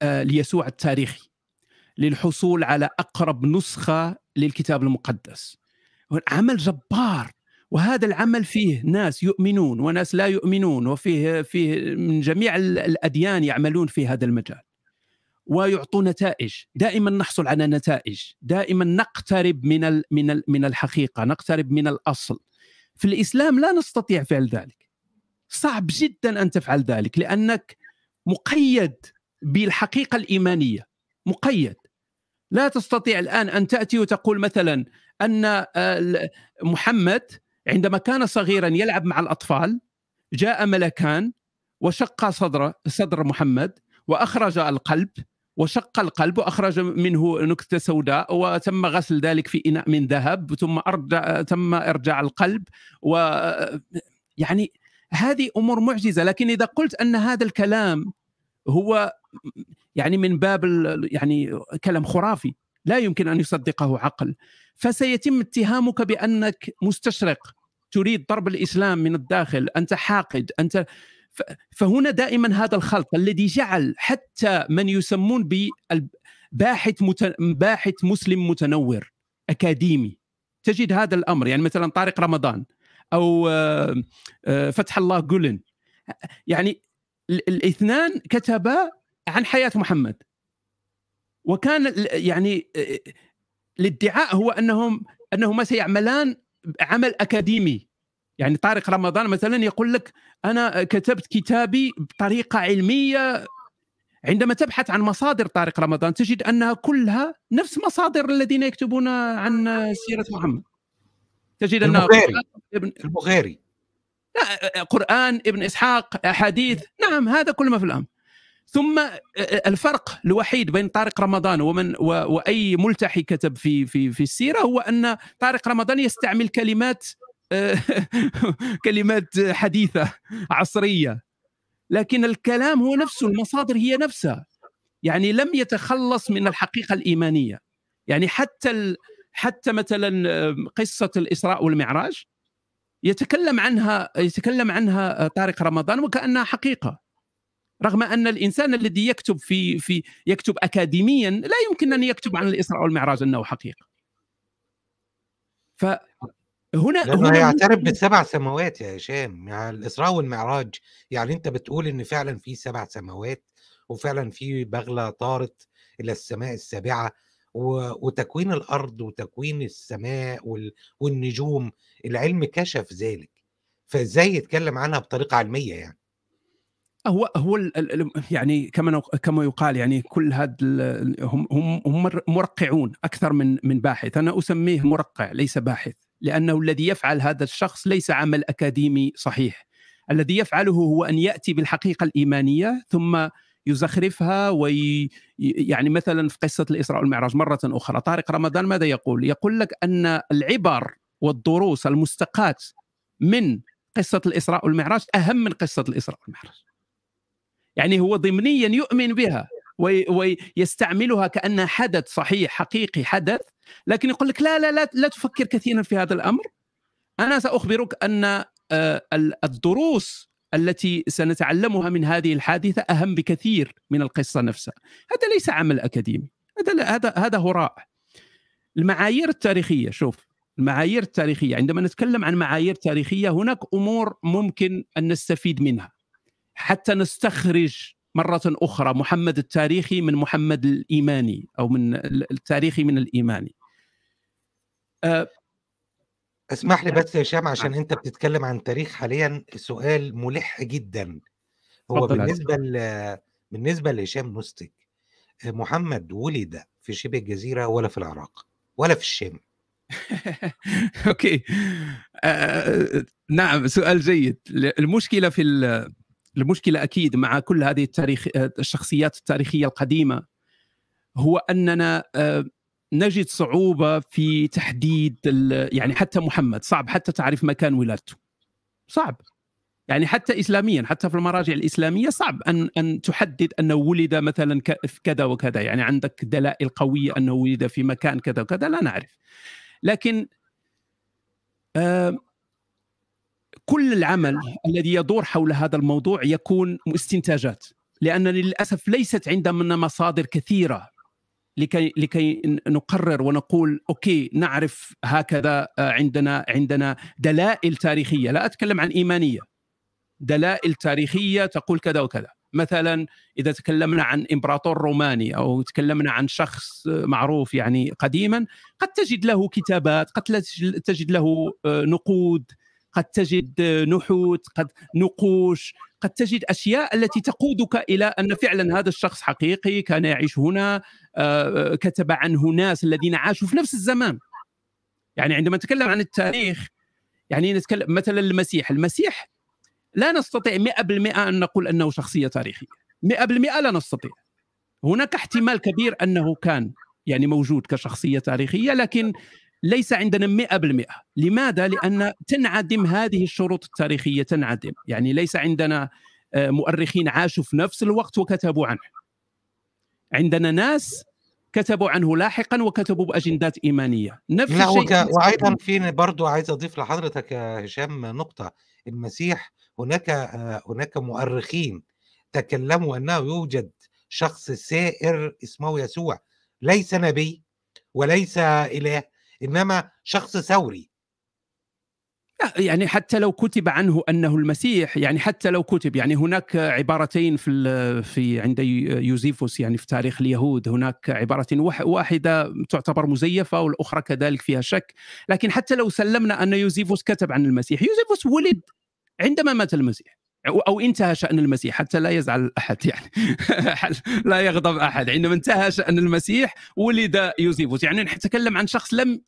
[SPEAKER 3] آه، ليسوع التاريخي للحصول على اقرب نسخه للكتاب المقدس عمل جبار وهذا العمل فيه ناس يؤمنون وناس لا يؤمنون وفيه فيه من جميع الاديان يعملون في هذا المجال ويعطوا نتائج دائما نحصل على نتائج دائما نقترب من من من الحقيقه نقترب من الاصل في الاسلام لا نستطيع فعل ذلك صعب جدا ان تفعل ذلك لانك مقيد بالحقيقه الايمانيه مقيد لا تستطيع الان ان تاتي وتقول مثلا ان آه، محمد عندما كان صغيرا يلعب مع الأطفال جاء ملكان وشق صدر صدر محمد وأخرج القلب وشق القلب واخرج منه نكته سوداء وتم غسل ذلك في اناء من ذهب ثم ارجع تم ارجاع القلب و يعني هذه امور معجزه لكن اذا قلت ان هذا الكلام هو يعني من باب يعني كلام خرافي لا يمكن ان يصدقه عقل فسيتم اتهامك بانك مستشرق تريد ضرب الاسلام من الداخل انت حاقد انت فهنا دائما هذا الخلط الذي جعل حتى من يسمون بباحث مت... باحث مسلم متنور اكاديمي تجد هذا الامر يعني مثلا طارق رمضان او آه، آه، فتح الله جولن يعني الاثنان كتبا عن حياه محمد وكان يعني آه، الادعاء هو انهم انهما سيعملان عمل اكاديمي يعني طارق رمضان مثلا يقول لك انا كتبت كتابي بطريقه علميه عندما تبحث عن مصادر طارق رمضان تجد انها كلها نفس مصادر الذين يكتبون عن سيره محمد تجد انها ابن البخاري لا قران ابن اسحاق احاديث نعم هذا كل ما في الامر ثم آه، آه، الفرق الوحيد بين طارق رمضان ومن واي ملتحي كتب في في في السيره هو ان طارق رمضان يستعمل كلمات آه، كلمات حديثه عصريه لكن الكلام هو نفسه المصادر هي نفسها يعني لم يتخلص من الحقيقه الايمانيه يعني حتى ال... حتى مثلا قصه الاسراء والمعراج يتكلم عنها يتكلم عنها طارق رمضان وكانها حقيقه رغم ان الانسان الذي يكتب في في يكتب اكاديميا لا يمكن ان يكتب عن الاسراء والمعراج انه حقيقه فهنا هنا يعترف بالسبع سماوات يا هشام
[SPEAKER 2] يعني الاسراء والمعراج يعني انت بتقول ان فعلا في سبع سماوات وفعلا في بغله طارت الى السماء السابعه وتكوين الارض وتكوين السماء والنجوم العلم كشف ذلك فازاي يتكلم عنها بطريقه علميه يعني
[SPEAKER 3] هو هو يعني كما كما يقال يعني كل هذا هم هم هم مرقعون اكثر من من باحث انا اسميه مرقع ليس باحث لانه الذي يفعل هذا الشخص ليس عمل اكاديمي صحيح الذي يفعله هو ان ياتي بالحقيقه الايمانيه ثم يزخرفها وي يعني مثلا في قصه الاسراء والمعراج مره اخرى طارق رمضان ماذا يقول؟ يقول لك ان العبر والدروس المستقاه من قصه الاسراء والمعراج اهم من قصه الاسراء والمعراج يعني هو ضمنيا يؤمن بها ويستعملها كانها حدث صحيح حقيقي حدث لكن يقول لك لا لا لا, لا تفكر كثيرا في هذا الامر انا ساخبرك ان آه، الدروس التي سنتعلمها من هذه الحادثه اهم بكثير من القصه نفسها هذا ليس عمل اكاديمي هذا هذا هذا هراء المعايير التاريخيه شوف المعايير التاريخيه عندما نتكلم عن معايير تاريخيه هناك امور ممكن ان نستفيد منها حتى نستخرج مرة أخرى محمد التاريخي من محمد الإيماني أو من التاريخي من الإيماني
[SPEAKER 2] أه اسمح لي بس يا هشام نعم. عشان انت بتتكلم عن تاريخ حاليا سؤال ملح جدا هو بالنسبه ل... بالنسبه لهشام مستك أه، محمد ولد في شبه الجزيره ولا في العراق ولا في الشام
[SPEAKER 3] اوكي آه، نعم سؤال جيد المشكله في ال... المشكله اكيد مع كل هذه التاريخ الشخصيات التاريخيه القديمه هو اننا آه، نجد صعوبه في تحديد يعني حتى محمد صعب حتى تعرف مكان ولادته صعب يعني حتى اسلاميا حتى في المراجع الاسلاميه صعب ان ان تحدد انه ولد مثلا في كذا وكذا يعني عندك دلائل قويه انه ولد في مكان كذا وكذا لا نعرف لكن آه، كل العمل الذي يدور حول هذا الموضوع يكون استنتاجات لأن للأسف ليست عندنا مصادر كثيرة لكي لكي نقرر ونقول اوكي نعرف هكذا آه، عندنا عندنا دلائل تاريخيه لا اتكلم عن ايمانيه دلائل تاريخيه تقول كذا وكذا مثلا اذا تكلمنا عن امبراطور روماني او تكلمنا عن شخص معروف يعني قديما قد تجد له كتابات قد تجد له آه، نقود قد تجد نحوت قد نقوش قد تجد اشياء التي تقودك الى ان فعلا هذا الشخص حقيقي كان يعيش هنا آه، آه، كتب عنه ناس الذين عاشوا في نفس الزمان يعني عندما نتكلم عن التاريخ يعني نتكلم مثلا المسيح المسيح لا نستطيع 100% ان نقول انه شخصيه تاريخيه 100% لا نستطيع هناك احتمال كبير انه كان يعني موجود كشخصيه تاريخيه لكن ليس عندنا 100% لماذا؟ آه. لأن تنعدم هذه الشروط التاريخية تنعدم يعني ليس عندنا آه، مؤرخين عاشوا في نفس الوقت وكتبوا عنه عندنا ناس كتبوا عنه لاحقا وكتبوا باجندات ايمانيه نفس لا الشيء وك... وايضا
[SPEAKER 2] في برضه عايز اضيف لحضرتك يا آه، هشام نقطه المسيح هناك هناك مؤرخين تكلموا انه يوجد شخص سائر اسمه يسوع ليس نبي وليس اله انما شخص ثوري
[SPEAKER 3] يعني حتى لو كتب عنه انه المسيح يعني حتى لو كتب يعني هناك عبارتين في في عند يوزيفوس يعني في تاريخ اليهود هناك عباره واحده تعتبر مزيفه والاخرى كذلك فيها شك لكن حتى لو سلمنا ان يوزيفوس كتب عن المسيح يوزيفوس ولد عندما مات المسيح او انتهى شان المسيح حتى لا يزعل احد يعني لا يغضب احد عندما انتهى شان المسيح ولد يوزيفوس يعني نتكلم عن شخص لم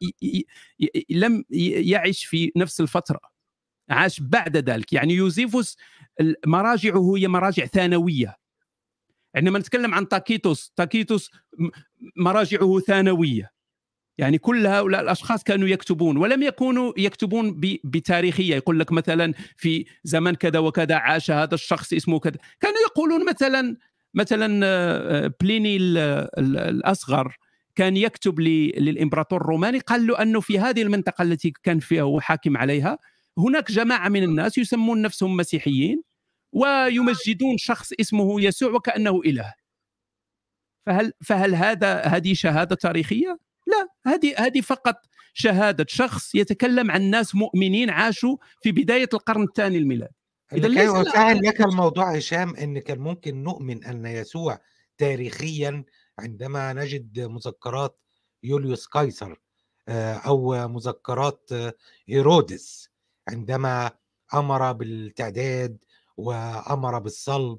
[SPEAKER 3] لم يعش في نفس الفتره عاش بعد ذلك يعني يوزيفوس مراجعه هي مراجع ثانويه عندما نتكلم عن تاكيتوس تاكيتوس مراجعه ثانويه يعني كل هؤلاء الاشخاص كانوا يكتبون ولم يكونوا يكتبون بتاريخيه يقول لك مثلا في زمن كذا وكذا عاش هذا الشخص اسمه كذا كانوا يقولون مثلا مثلا آه، آه، بليني الاصغر كان يكتب للامبراطور الروماني قال له انه في هذه المنطقه التي كان فيها هو حاكم عليها هناك جماعه من الناس يسمون نفسهم مسيحيين ويمجدون شخص اسمه يسوع وكانه اله فهل فهل هذا هذه شهاده تاريخيه؟ لا هذه هذه فقط شهاده شخص يتكلم عن ناس مؤمنين عاشوا في بدايه القرن الثاني الميلادي اذا ليس وسهل لك
[SPEAKER 2] الموضوع هشام ان كان ممكن نؤمن ان يسوع تاريخيا عندما نجد مذكرات يوليوس قيصر آه، او مذكرات هيرودس آه، عندما امر بالتعداد وامر بالصلب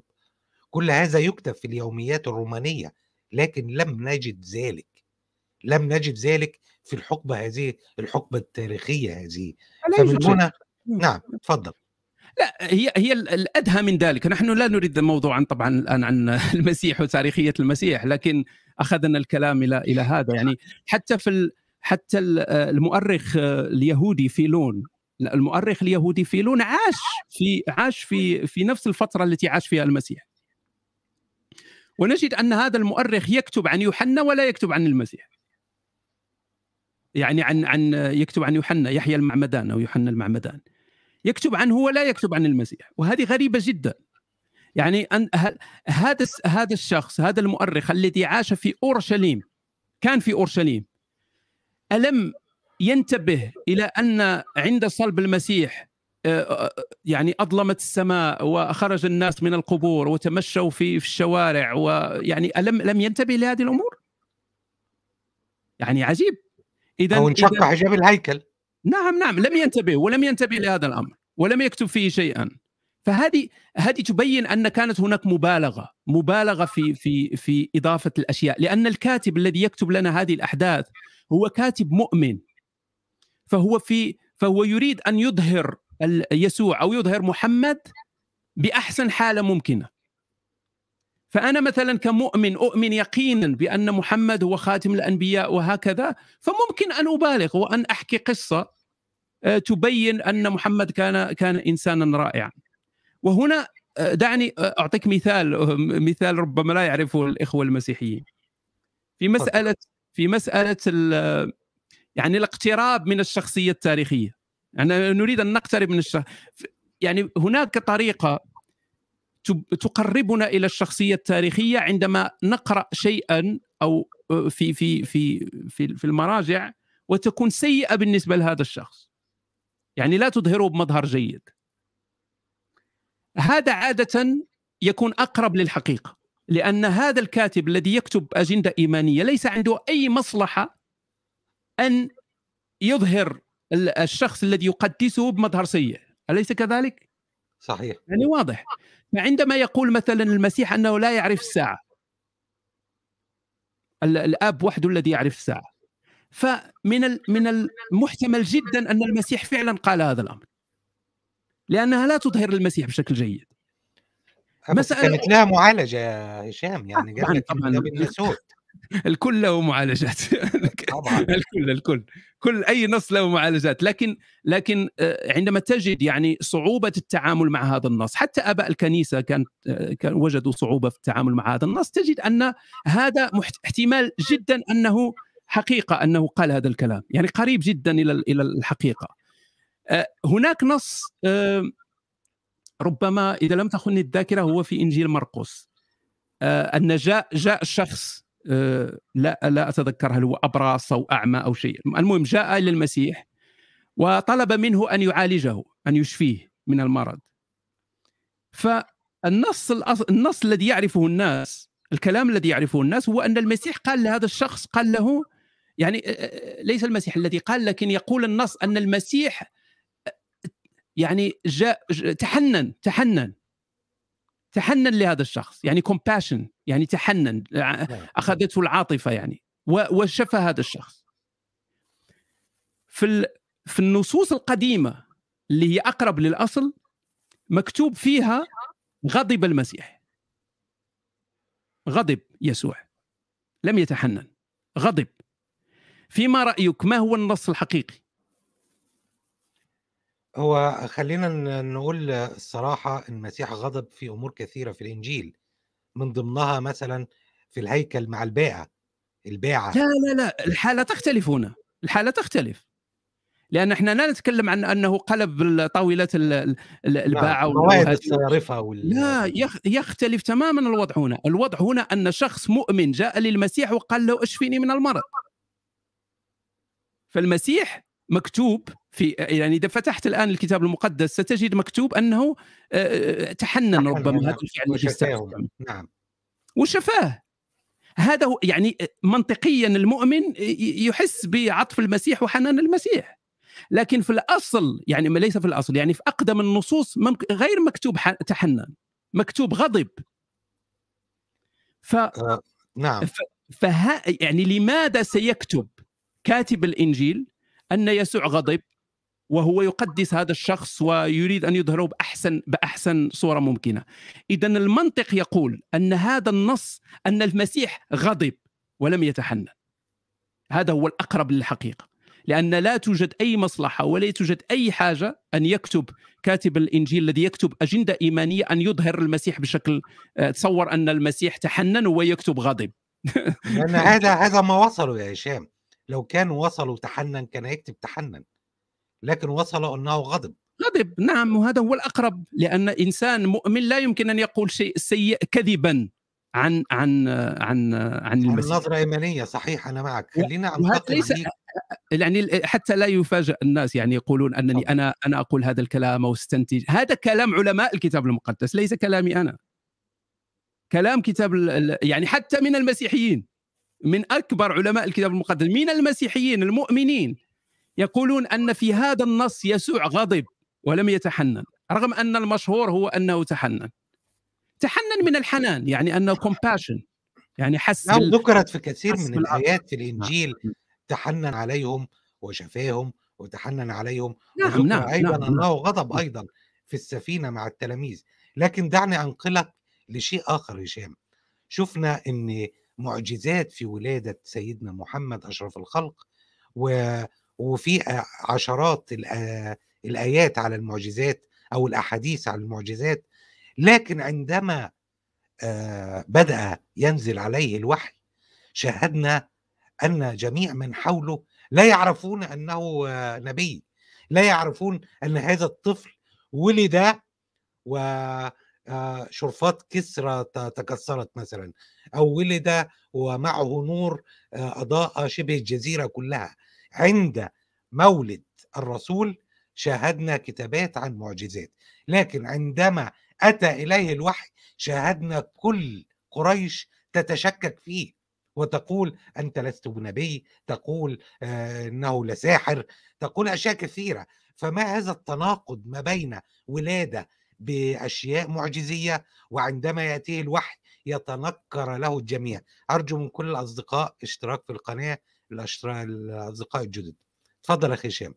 [SPEAKER 2] كل هذا يكتب في اليوميات الرومانيه لكن لم نجد ذلك لم نجد ذلك في الحقبه هذه
[SPEAKER 3] الحقبه التاريخيه هذه فمن هنا
[SPEAKER 2] نعم تفضل
[SPEAKER 3] لا هي هي الادهى من ذلك نحن لا نريد موضوعا طبعا الان عن المسيح وتاريخيه المسيح لكن اخذنا الكلام الى الى هذا يعني حتى في حتى آه، المؤرخ آه، اليهودي فيلون المؤرخ اليهودي فيلون عاش في عاش في في نفس الفتره التي عاش فيها المسيح ونجد ان هذا المؤرخ يكتب عن يوحنا ولا يكتب عن المسيح يعني عن عن يكتب عن يوحنا يحيى المعمدان او يوحنا المعمدان يكتب عنه ولا يكتب عن المسيح وهذه غريبه جدا يعني أن هذا هذا الشخص هذا المؤرخ الذي عاش في اورشليم كان في اورشليم الم ينتبه الى ان عند صلب المسيح آه، آه، يعني اظلمت السماء وخرج الناس من القبور وتمشوا في في الشوارع ويعني الم لم ينتبه لهذه الامور؟ يعني عجيب اذا او انشق حجاب الهيكل نعم نعم لم ينتبه ولم ينتبه لهذا الامر ولم يكتب فيه شيئا فهذه هذه تبين ان كانت هناك مبالغه مبالغه في في في اضافه الاشياء لان الكاتب الذي يكتب لنا هذه الاحداث هو كاتب مؤمن فهو في فهو يريد ان يظهر يسوع او يظهر محمد باحسن حاله ممكنه فأنا مثلا كمؤمن أؤمن يقينا بأن محمد هو خاتم الأنبياء وهكذا فممكن أن أبالغ وأن أحكي قصة آه، تبين أن محمد كان كان إنسانا رائعا وهنا آه، دعني آه، أعطيك مثال مثال ربما لا يعرفه الإخوة المسيحيين في مسألة في مسألة يعني الاقتراب من الشخصية التاريخية يعني نريد أن نقترب من الشخص يعني هناك طريقة تقربنا الى الشخصيه التاريخيه عندما نقرا شيئا او في في في في, في المراجع وتكون سيئه بالنسبه لهذا الشخص يعني لا تظهره بمظهر جيد هذا عاده يكون اقرب للحقيقه لان هذا الكاتب الذي يكتب اجنده ايمانيه ليس عنده اي مصلحه ان يظهر الشخص الذي يقدسه بمظهر سيء اليس كذلك صحيح يعني واضح فعندما يقول مثلا المسيح انه لا يعرف الساعه الاب وحده الذي يعرف الساعه فمن من المحتمل جدا ان المسيح فعلا قال هذا الامر لانها لا تظهر المسيح بشكل جيد مسألة كانت لها معالجة يا هشام يعني طبعا طبعا الكل له معالجات الكل الكل كل اي نص له معالجات لكن لكن آه، عندما تجد يعني صعوبه التعامل مع هذا النص حتى اباء الكنيسه كان آه، كان وجدوا صعوبه في التعامل مع هذا النص تجد ان هذا احتمال جدا انه حقيقه انه قال هذا الكلام يعني قريب جدا الى الى الحقيقه آه، هناك نص ربما اذا لم تخني الذاكره هو في انجيل مرقس ان جاء جاء شخص آه، لا لا اتذكر هل هو ابراص او اعمى او شيء المهم جاء الى المسيح وطلب منه ان يعالجه ان يشفيه من المرض فالنص النص الذي يعرفه الناس الكلام الذي يعرفه الناس هو ان المسيح قال لهذا الشخص قال له يعني آه، آه، ليس المسيح الذي قال لكن يقول النص ان المسيح يعني جاء تحنن تحنن تحنن لهذا الشخص يعني كومباشن يعني تحنن آه، نعم. اخذته العاطفه يعني وشفى هذا الشخص في في النصوص القديمه اللي هي اقرب للاصل مكتوب فيها غضب المسيح غضب يسوع لم يتحنن غضب فيما رايك ما هو النص الحقيقي
[SPEAKER 2] هو خلّينا نقول الصراحة المسيح غضب في أمور كثيرة في الإنجيل، من ضمنها مثلًا في الهيكل مع الباعة،
[SPEAKER 3] الباعة. لا، لا، لا، الحالة تختلف هنا، الحالة تختلف. لأن إحنا لا نتكلم عن أنه قلب الطاولات نعم، الباعة وال لا يختلف تمامًا الوضع هنا، الوضع هنا أن شخص مؤمن جاء للمسيح وقال له: اشفيني من المرض." فالمسيح مكتوب في يعني اذا فتحت الان الكتاب المقدس ستجد مكتوب انه آه، آه، تحنن ربما هذا الفعل الذي نعم وشفاه هذا هو يعني منطقيا المؤمن يحس بعطف المسيح وحنان المسيح لكن في الاصل يعني ما ليس في الاصل يعني في اقدم النصوص غير مكتوب تحنن مكتوب غضب ف آه، نعم يعني لماذا سيكتب كاتب الانجيل ان يسوع غضب وهو يقدس هذا الشخص ويريد ان يظهره باحسن باحسن صوره ممكنه. اذا المنطق يقول ان هذا النص ان المسيح غضب ولم يتحنن. هذا هو الاقرب للحقيقه، لان لا توجد اي مصلحه ولا توجد اي حاجه ان يكتب كاتب الانجيل الذي يكتب اجنده ايمانيه ان يظهر المسيح بشكل آه، تصور ان المسيح تحنن ويكتب غضب. لان هذا
[SPEAKER 2] هذا ما وصلوا يا هشام. لو كان وصلوا تحنن كان هيكتب تحنن لكن وصل انه غضب
[SPEAKER 3] غضب نعم وهذا هو الاقرب لان انسان مؤمن لا يمكن ان يقول شيء سيء كذبا عن عن عن عن المسيح نظره ايمانيه صحيح انا معك خلينا ليس يعني, يعني حتى لا يفاجئ الناس يعني يقولون انني انا انا اقول هذا الكلام او استنتج هذا كلام علماء الكتاب المقدس ليس كلامي انا كلام كتاب يعني حتى من المسيحيين من اكبر علماء الكتاب المقدس من المسيحيين المؤمنين يقولون ان في هذا النص يسوع غضب ولم يتحنن رغم ان المشهور هو انه تحنن تحنن من الحنان يعني انه كومباشن يعني حس نعم ذكرت في كثير من الايات في الانجيل نعم. تحنن عليهم وشفاهم
[SPEAKER 2] وتحنن عليهم نعم،, نعم نعم ايضا نعم انه غضب ايضا في السفينه مع التلاميذ لكن دعني انقلك لشيء اخر هشام شفنا ان معجزات في ولاده سيدنا محمد اشرف الخلق وفي عشرات الايات على المعجزات او الاحاديث على المعجزات لكن عندما بدا ينزل عليه الوحي شاهدنا ان جميع من حوله لا يعرفون انه نبي لا يعرفون ان هذا الطفل ولد و آه، شرفات كسرى تكسرت مثلا أو ولد ومعه نور آه، أضاء شبه الجزيرة كلها عند مولد الرسول شاهدنا كتابات عن معجزات لكن عندما أتى إليه الوحي شاهدنا كل قريش تتشكك فيه وتقول أنت لست بنبي تقول آه، أنه لساحر تقول أشياء كثيرة فما هذا التناقض ما بين ولادة باشياء معجزيه وعندما ياتيه الوحي يتنكر له الجميع ارجو من كل الاصدقاء اشتراك في القناه الاصدقاء الجدد تفضل
[SPEAKER 3] اخي هشام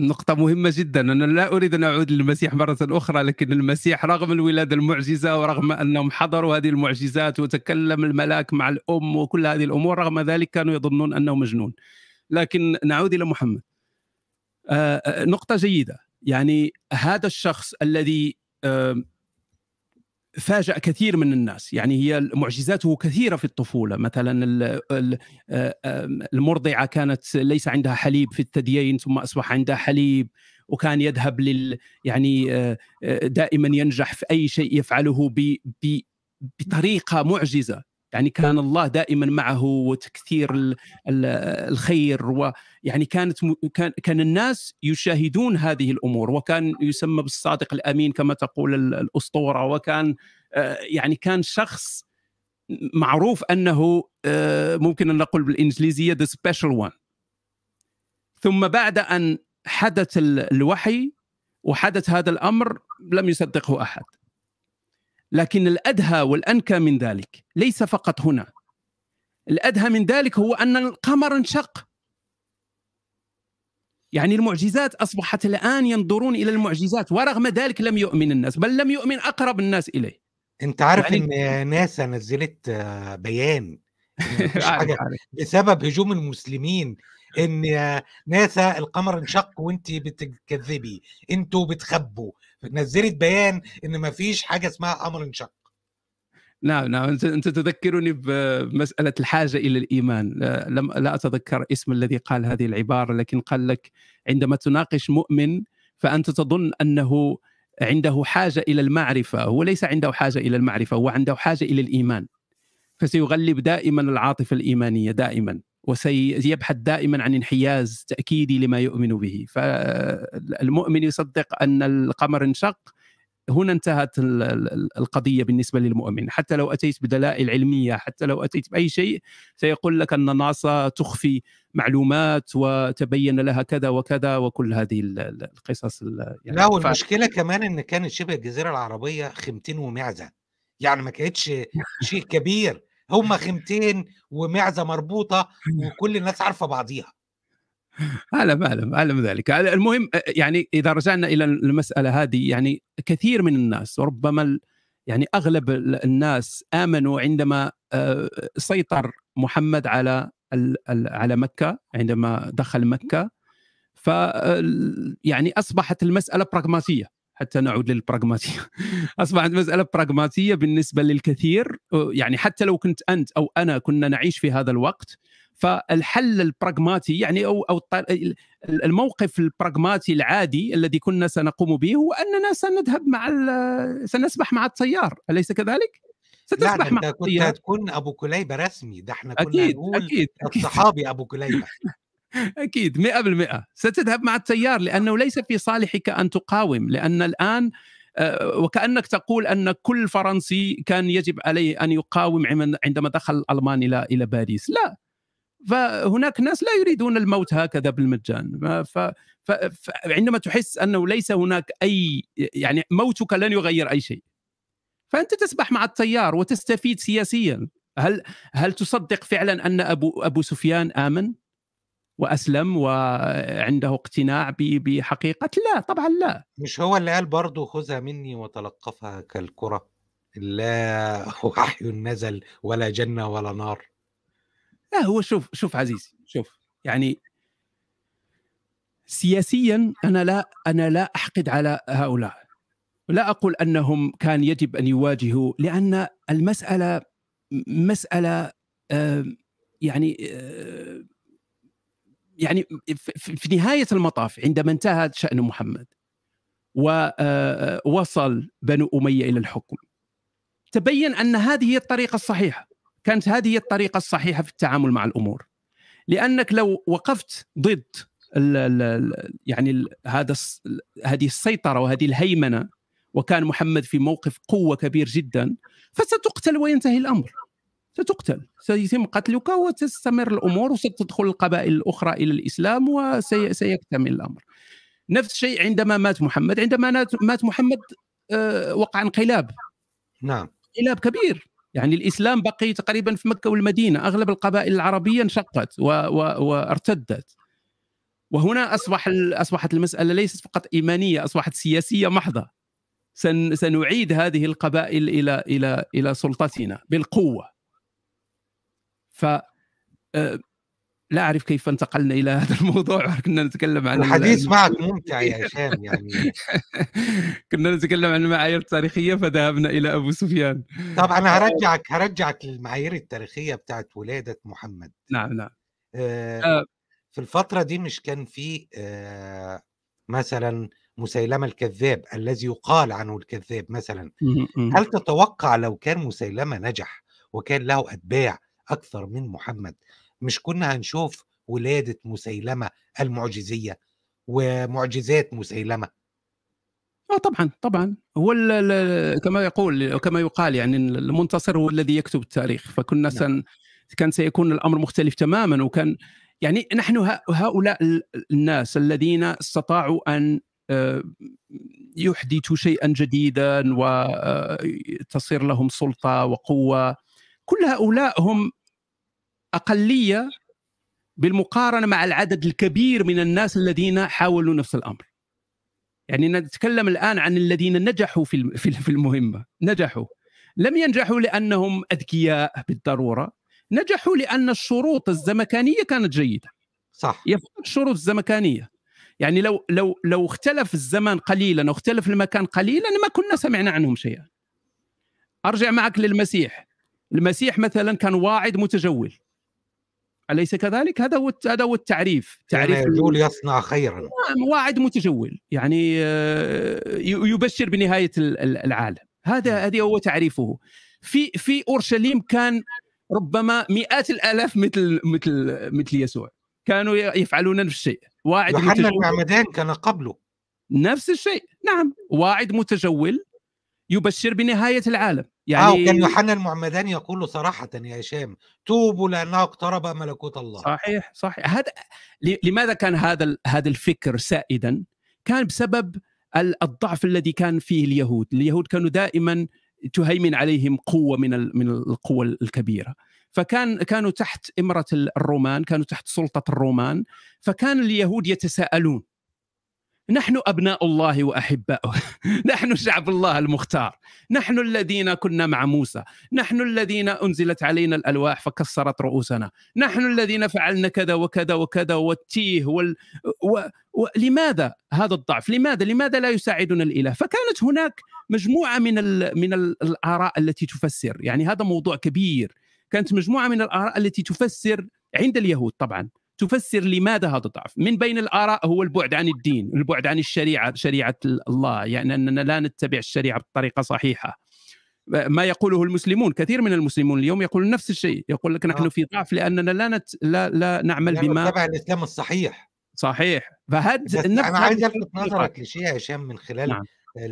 [SPEAKER 3] نقطة مهمة جدا أنا لا أريد أن أعود للمسيح مرة أخرى لكن المسيح رغم الولادة المعجزة ورغم أنهم حضروا هذه المعجزات وتكلم الملاك مع الأم وكل هذه الأمور رغم ذلك كانوا يظنون أنه مجنون لكن نعود إلى محمد آه, آه، نقطة جيدة يعني هذا الشخص الذي فاجأ كثير من الناس يعني هي معجزاته كثيرة في الطفولة مثلا المرضعة كانت ليس عندها حليب في الثديين ثم أصبح عندها حليب وكان يذهب لل يعني دائما ينجح في أي شيء يفعله بطريقة معجزة يعني كان الله دائما معه وتكثير الخير ويعني كانت كان كان الناس يشاهدون هذه الامور وكان يسمى بالصادق الامين كما تقول الاسطوره وكان آه، يعني كان شخص معروف انه آه، ممكن ان نقول بالانجليزيه ذا سبيشال وان ثم بعد ان حدث الوحي وحدث هذا الامر لم يصدقه احد لكن الأدهى والأنكى من ذلك ليس فقط هنا الأدهى من ذلك هو أن القمر انشق يعني المعجزات أصبحت الآن ينظرون إلى المعجزات ورغم ذلك لم يؤمن الناس بل لم يؤمن أقرب الناس إليه أنت عارف
[SPEAKER 2] يعني... أن ناسا نزلت آه، بيان حاجة بسبب هجوم المسلمين ان ناسا القمر انشق وانت بتكذبي انتوا بتخبوا نزلت بيان ان ما فيش حاجه اسمها قمر انشق
[SPEAKER 3] نعم نعم انت انت تذكرني بمساله الحاجه الى الايمان لم لا اتذكر اسم الذي قال هذه العباره لكن قال لك عندما تناقش مؤمن فانت تظن انه عنده حاجه الى المعرفه هو ليس عنده حاجه الى المعرفه هو عنده حاجه الى الايمان فسيغلب دائما العاطفه الايمانيه دائما وسيبحث دائما عن انحياز تاكيدي لما يؤمن به فالمؤمن يصدق ان القمر انشق هنا انتهت القضيه بالنسبه للمؤمن حتى لو اتيت بدلائل علميه حتى لو اتيت باي شيء سيقول لك ان ناسا تخفي معلومات وتبين لها كذا وكذا وكل هذه القصص يعني لا
[SPEAKER 2] والمشكله ف... كمان ان كانت شبه الجزيره العربيه خيمتين ومعزه يعني ما كانتش شيء كبير هم خيمتين ومعزه مربوطه أيوه. وكل الناس عارفه بعضيها
[SPEAKER 3] اعلم اعلم اعلم ذلك المهم يعني اذا رجعنا الى المساله هذه يعني كثير من الناس وربما يعني اغلب الناس امنوا عندما سيطر محمد على على مكه عندما دخل مكه ف يعني اصبحت المساله براغماتيه حتى نعود للبراغماتيه اصبحت مساله براغماتيه بالنسبه للكثير يعني حتى لو كنت انت او انا كنا نعيش في هذا الوقت فالحل البراغماتي يعني او او الموقف البراغماتي العادي الذي كنا سنقوم به هو اننا سنذهب مع سنسبح مع التيار اليس كذلك؟ ستسبح مع التيار كنت تكون ابو كليبه رسمي
[SPEAKER 2] ده احنا كنا أكيد نقول أكيد الصحابي ابو
[SPEAKER 3] كليبه أكيد 100% ستذهب مع التيار لأنه آه. ليس في صالحك أن تقاوم لأن الآن آه، وكأنك تقول أن كل فرنسي كان يجب عليه أن يقاوم عندما دخل ألمان إلى إلى باريس لا فهناك ناس لا يريدون الموت هكذا بالمجان فعندما تحس أنه ليس هناك أي يعني موتك لن يغير أي شيء فأنت تسبح مع التيار وتستفيد سياسيا هل هل تصدق فعلا أن أبو أبو سفيان آمن؟ واسلم وعنده اقتناع بحقيقه لا طبعا لا
[SPEAKER 2] مش هو اللي قال برضه خذها مني وتلقفها كالكره لا وحي نزل ولا جنه ولا نار
[SPEAKER 3] لا هو شوف شوف عزيزي شوف يعني سياسيا انا لا انا لا احقد على هؤلاء لا اقول انهم كان يجب ان يواجهوا لان المساله مساله يعني آه، يعني في نهايه المطاف عندما انتهى شان محمد ووصل آه، بنو اميه الى الحكم تبين ان هذه هي الطريقه الصحيحه كانت هذه هي الطريقه الصحيحه في التعامل مع الامور لانك لو وقفت ضد ال ال يعني الـ هذا هذه السيطره وهذه الهيمنه وكان محمد في موقف قوه كبير جدا فستقتل وينتهي الامر ستقتل سيتم قتلك وتستمر الامور وستدخل القبائل الاخرى الى الاسلام وسيكتمل نعم. الامر نفس الشيء عندما مات محمد عندما مات محمد آه، وقع انقلاب نعم انقلاب كبير يعني الاسلام بقي تقريبا في مكه والمدينه اغلب القبائل العربيه انشقت و... و... وارتدت وهنا اصبح اصبحت المساله ليست فقط ايمانيه اصبحت سياسيه محضه سن... سنعيد هذه القبائل الى الى الى سلطتنا بالقوه ف آه، لا اعرف كيف انتقلنا الى هذا الموضوع كنا نتكلم عن الحديث معك ممتع يا هشام يعني كنا نتكلم عن المعايير التاريخيه فذهبنا الى ابو سفيان طبعا
[SPEAKER 2] هرجعك هرجعك للمعايير التاريخيه بتاعت ولاده محمد نعم نعم آه،, آه في الفتره دي مش كان في آه مثلا مسيلمة الكذاب الذي يقال عنه الكذاب مثلا هل تتوقع لو كان مسيلمة نجح وكان له أتباع أكثر من محمد مش كنا هنشوف ولادة مسيلمة المعجزية ومعجزات مسيلمة
[SPEAKER 3] اه طبعا طبعا هو كما يقول كما يقال يعني المنتصر هو الذي يكتب التاريخ فكنا نعم. سن كان سيكون الامر مختلف تماما وكان يعني نحن هؤلاء الناس الذين استطاعوا ان آه، يحدثوا شيئا جديدا وتصير آه، لهم سلطه وقوه كل هؤلاء هم اقليه بالمقارنه مع العدد الكبير من الناس الذين حاولوا نفس الامر يعني نتكلم الان عن الذين نجحوا في في المهمه نجحوا لم ينجحوا لانهم اذكياء بالضروره نجحوا لان الشروط الزمكانيه كانت جيده صح الشروط الزمكانيه يعني لو لو لو اختلف الزمان قليلا او اختلف المكان قليلا ما كنا سمعنا عنهم شيئا ارجع معك للمسيح المسيح مثلا كان واعد متجول أليس كذلك؟ هذا هو هذا هو التعريف تعريف يعني يقول
[SPEAKER 2] يصنع خيرا
[SPEAKER 3] نعم، واعد متجول يعني آه، يبشر بنهاية العالم هذا نعم. هذه هو تعريفه في في اورشليم كان ربما مئات الالاف مثل مثل مثل يسوع كانوا يفعلون نفس الشيء واعد يوحنا المعمدان كان قبله نفس الشيء نعم واعد متجول
[SPEAKER 2] يبشر بنهايه العالم آه، يعني آه وكان يوحنا المعمدان يقول صراحة يا هشام توبوا
[SPEAKER 3] لأنه اقترب ملكوت الله صحيح صحيح هذا لماذا كان هذا هذا الفكر سائدا؟ كان بسبب الضعف الذي كان فيه اليهود، اليهود كانوا دائما تهيمن عليهم قوة من من القوة الكبيرة فكان كانوا تحت إمرة الرومان كانوا تحت سلطة الرومان فكان اليهود يتساءلون نحن ابناء الله واحباؤه نحن شعب الله المختار نحن الذين كنا مع موسى نحن الذين انزلت علينا الالواح فكسرت رؤوسنا نحن الذين فعلنا كذا وكذا وكذا والتيه وال... و... و... لماذا هذا الضعف لماذا لماذا لا يساعدنا الاله فكانت هناك مجموعه من ال... من الاراء التي تفسر يعني هذا موضوع كبير كانت مجموعه من الاراء التي تفسر عند اليهود طبعا تفسر لماذا هذا الضعف من بين الآراء هو البعد عن الدين البعد عن الشريعة شريعة الله يعني أننا لا نتبع الشريعة بطريقة صحيحة ما يقوله المسلمون كثير من المسلمون اليوم يقولون نفس الشيء يقول لك نحن آه. في ضعف لأننا لا نت... لا, لا نعمل بما نتبع الإسلام الصحيح صحيح فهد أنا عايز ألفت نظرك لشيء يا هشام من
[SPEAKER 2] خلال نعم.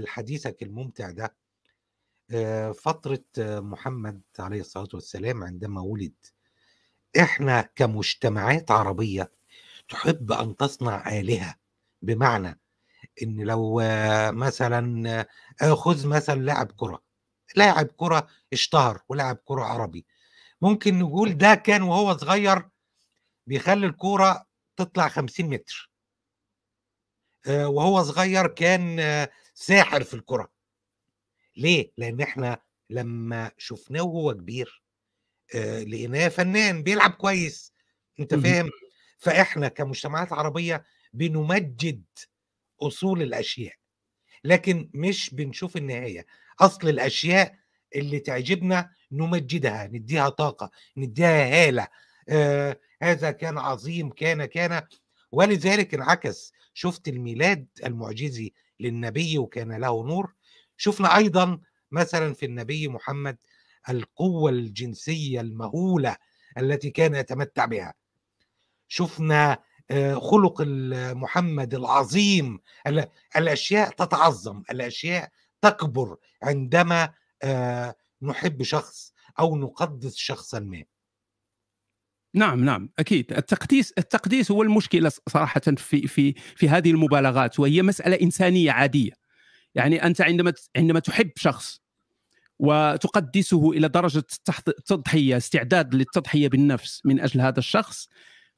[SPEAKER 2] حديثك الممتع ده آه، فترة آه، محمد عليه الصلاة والسلام عندما ولد احنا كمجتمعات عربيه تحب ان تصنع الهه بمعنى ان لو مثلا خذ مثلا لاعب كره لاعب كره اشتهر ولاعب كره عربي ممكن نقول ده كان وهو صغير بيخلي الكوره تطلع 50 متر آه، وهو صغير كان ساحر في الكره ليه لان احنا لما شفناه وهو كبير آه، لانه فنان بيلعب كويس انت فاهم فاحنا كمجتمعات عربيه بنمجد اصول الاشياء لكن مش بنشوف النهايه اصل الاشياء اللي تعجبنا نمجدها نديها طاقه نديها هاله آه هذا كان عظيم كان كان ولذلك انعكس شفت الميلاد المعجزي للنبي وكان له نور شفنا ايضا مثلا في النبي محمد القوة الجنسية المهولة التي كان يتمتع بها شفنا آه، خلق محمد العظيم الأشياء تتعظم الأشياء تكبر عندما آه، نحب شخص أو نقدس شخصا ما
[SPEAKER 3] نعم نعم اكيد التقديس التقديس هو المشكله صراحه في في في هذه المبالغات وهي مساله انسانيه عاديه يعني انت عندما عندما تحب شخص وتقدسه الى درجه التضحيه استعداد للتضحيه بالنفس من اجل هذا الشخص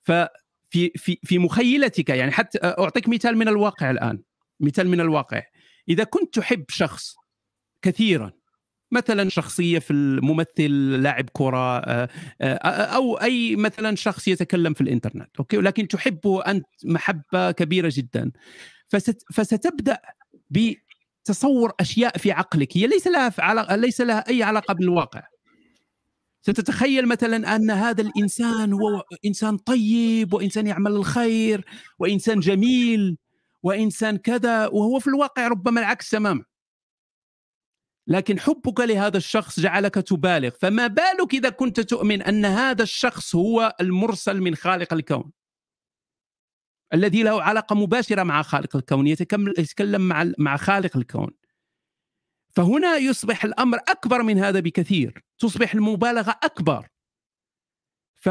[SPEAKER 3] ففي في في مخيلتك يعني حتى اعطيك مثال من الواقع الان مثال من الواقع اذا كنت تحب شخص كثيرا مثلا شخصيه في الممثل لاعب كره آه، آه، او اي مثلا شخص يتكلم في الانترنت اوكي ولكن تحبه انت محبه كبيره جدا فست فستبدا ب تصور اشياء في عقلك هي ليس لها علاقة ليس لها اي علاقه بالواقع ستتخيل مثلا ان هذا الانسان هو انسان طيب وانسان يعمل الخير وانسان جميل وانسان كذا وهو في الواقع ربما العكس تماما لكن حبك لهذا الشخص جعلك تبالغ فما بالك اذا كنت تؤمن ان هذا الشخص هو المرسل من خالق الكون الذي له علاقه مباشره مع خالق الكون يتكلم مع مع خالق الكون فهنا يصبح الامر اكبر من هذا بكثير تصبح المبالغه اكبر ف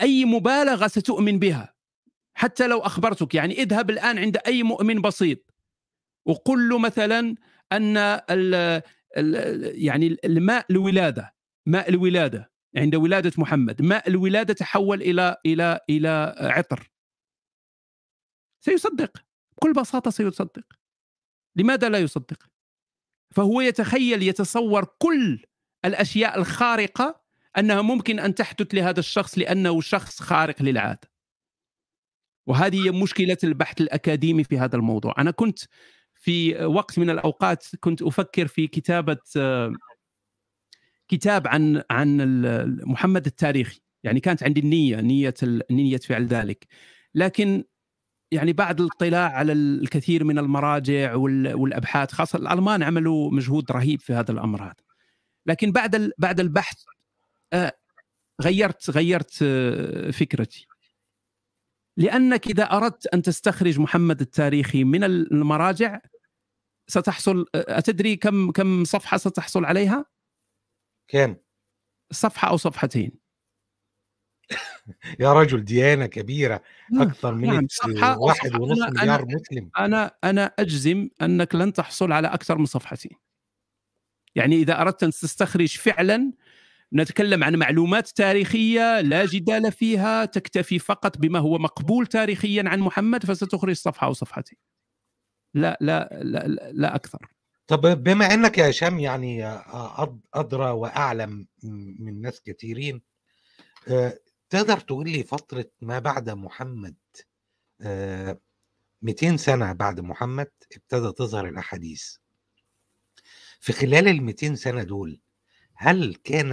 [SPEAKER 3] اي مبالغه ستؤمن بها حتى لو اخبرتك يعني اذهب الان عند اي مؤمن بسيط وقل له مثلا ان الـ الـ يعني الماء الولاده ماء الولاده عند ولاده محمد ماء الولاده تحول الى الى الى عطر سيصدق بكل بساطه سيصدق لماذا لا يصدق فهو يتخيل يتصور كل الاشياء الخارقه انها ممكن ان تحدث لهذا الشخص لانه شخص خارق للعاده وهذه هي مشكله البحث الاكاديمي في هذا الموضوع انا كنت في وقت من الاوقات كنت افكر في كتابه كتاب عن عن محمد التاريخي يعني كانت عندي النيه نيه نيه فعل ذلك لكن يعني بعد الاطلاع على الكثير من المراجع والابحاث خاصه الالمان عملوا مجهود رهيب في هذا الامر هذا لكن بعد بعد البحث آه، غيرت غيرت آه، فكرتي لانك اذا اردت ان تستخرج محمد التاريخي من المراجع ستحصل آه، اتدري كم كم صفحه ستحصل عليها؟ كم؟ صفحه او صفحتين
[SPEAKER 2] يا رجل ديانة كبيرة إمم، أكثر من يعني واحد ونص مليار أنا مسلم
[SPEAKER 3] أنا أنا أجزم أنك لن تحصل على أكثر من صفحتين يعني إذا أردت أن تستخرج فعلا نتكلم عن معلومات تاريخية لا جدال فيها تكتفي فقط بما هو مقبول تاريخيا عن محمد فستخرج صفحة أو صفحتين
[SPEAKER 2] لا لا لا, لا أكثر طب بما أنك يا هشام يعني أدرى وأعلم من ناس كثيرين آه، تقدر تقول لي فترة ما بعد محمد 200 آه، سنة بعد محمد ابتدى تظهر الأحاديث في خلال ال 200 سنة دول هل كان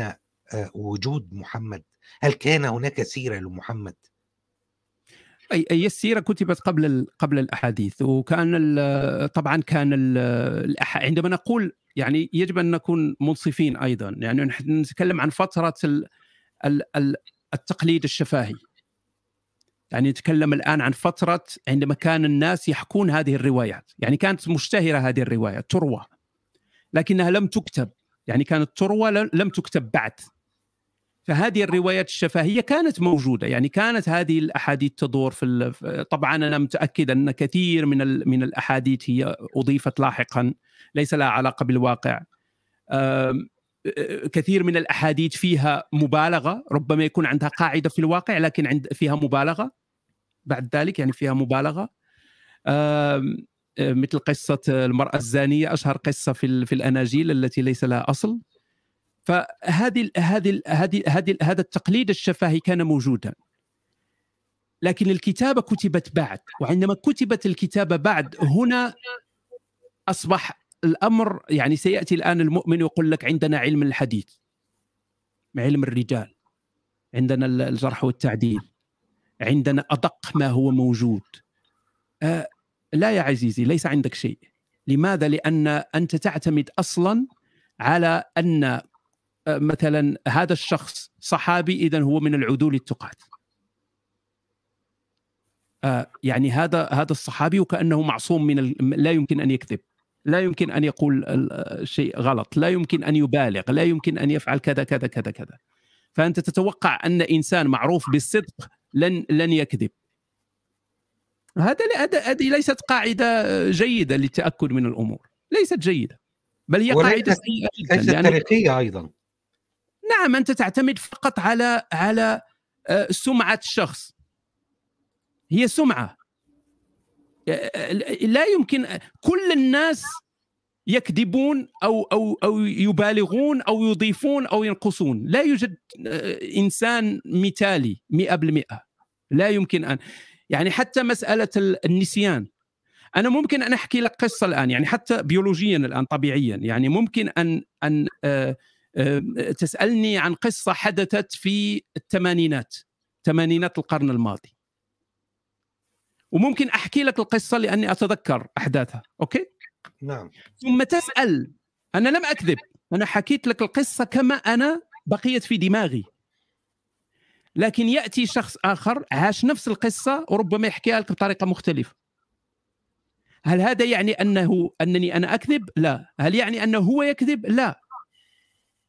[SPEAKER 2] آه، وجود محمد هل كان هناك سيرة لمحمد
[SPEAKER 3] اي اي السيره كتبت قبل قبل الاحاديث وكان طبعا كان عندما نقول يعني يجب ان نكون منصفين ايضا يعني نتكلم عن فتره ال ال ال التقليد الشفاهي يعني نتكلم الآن عن فترة عندما كان الناس يحكون هذه الروايات يعني كانت مشتهرة هذه الروايات تروى لكنها لم تكتب يعني كانت تروى لم تكتب بعد فهذه الروايات الشفهيه كانت موجوده يعني كانت هذه الاحاديث تدور في طبعا انا متاكد ان كثير من من الاحاديث هي اضيفت لاحقا ليس لها علاقه بالواقع كثير من الاحاديث فيها مبالغه ربما يكون عندها قاعده في الواقع لكن عند فيها مبالغه بعد ذلك يعني فيها مبالغه مثل قصه المراه الزانيه اشهر قصه في في الاناجيل التي ليس لها اصل فهذه هذه هذه هذه هذا التقليد الشفهي كان موجودا لكن الكتابه كتبت بعد وعندما كتبت الكتابه بعد هنا اصبح الامر يعني سياتي الان المؤمن يقول لك عندنا علم الحديث علم الرجال عندنا الجرح والتعديل عندنا ادق ما هو موجود آه، لا يا عزيزي ليس عندك شيء لماذا لان انت تعتمد اصلا على ان آه، مثلا هذا الشخص صحابي اذا هو من العدول التقات آه، يعني هذا هذا الصحابي وكانه معصوم من لا يمكن ان يكذب لا يمكن ان يقول شيء غلط لا يمكن ان يبالغ لا يمكن ان يفعل كذا كذا كذا كذا فانت تتوقع ان انسان معروف بالصدق لن لن يكذب هذا هذه ليست قاعده جيده للتاكد من الامور ليست جيده بل هي قاعده سيئه تاريخيه ايضا نعم انت تعتمد فقط على على آه، سمعه الشخص هي سمعه لا يمكن كل الناس يكذبون او او او يبالغون او يضيفون او ينقصون لا يوجد آه، انسان مثالي 100% لا يمكن ان يعني حتى مساله النسيان انا ممكن ان احكي لك قصه الان يعني حتى بيولوجيا الان طبيعيا يعني ممكن ان ان آه، آه، تسالني عن قصه حدثت في الثمانينات ثمانينات القرن الماضي وممكن احكي لك القصه لاني اتذكر احداثها اوكي نعم ثم تسال انا لم اكذب انا حكيت لك القصه كما انا بقيت في دماغي لكن ياتي شخص اخر عاش نفس القصه وربما يحكيها لك بطريقه مختلفه هل هذا يعني انه انني انا اكذب لا هل يعني انه هو يكذب لا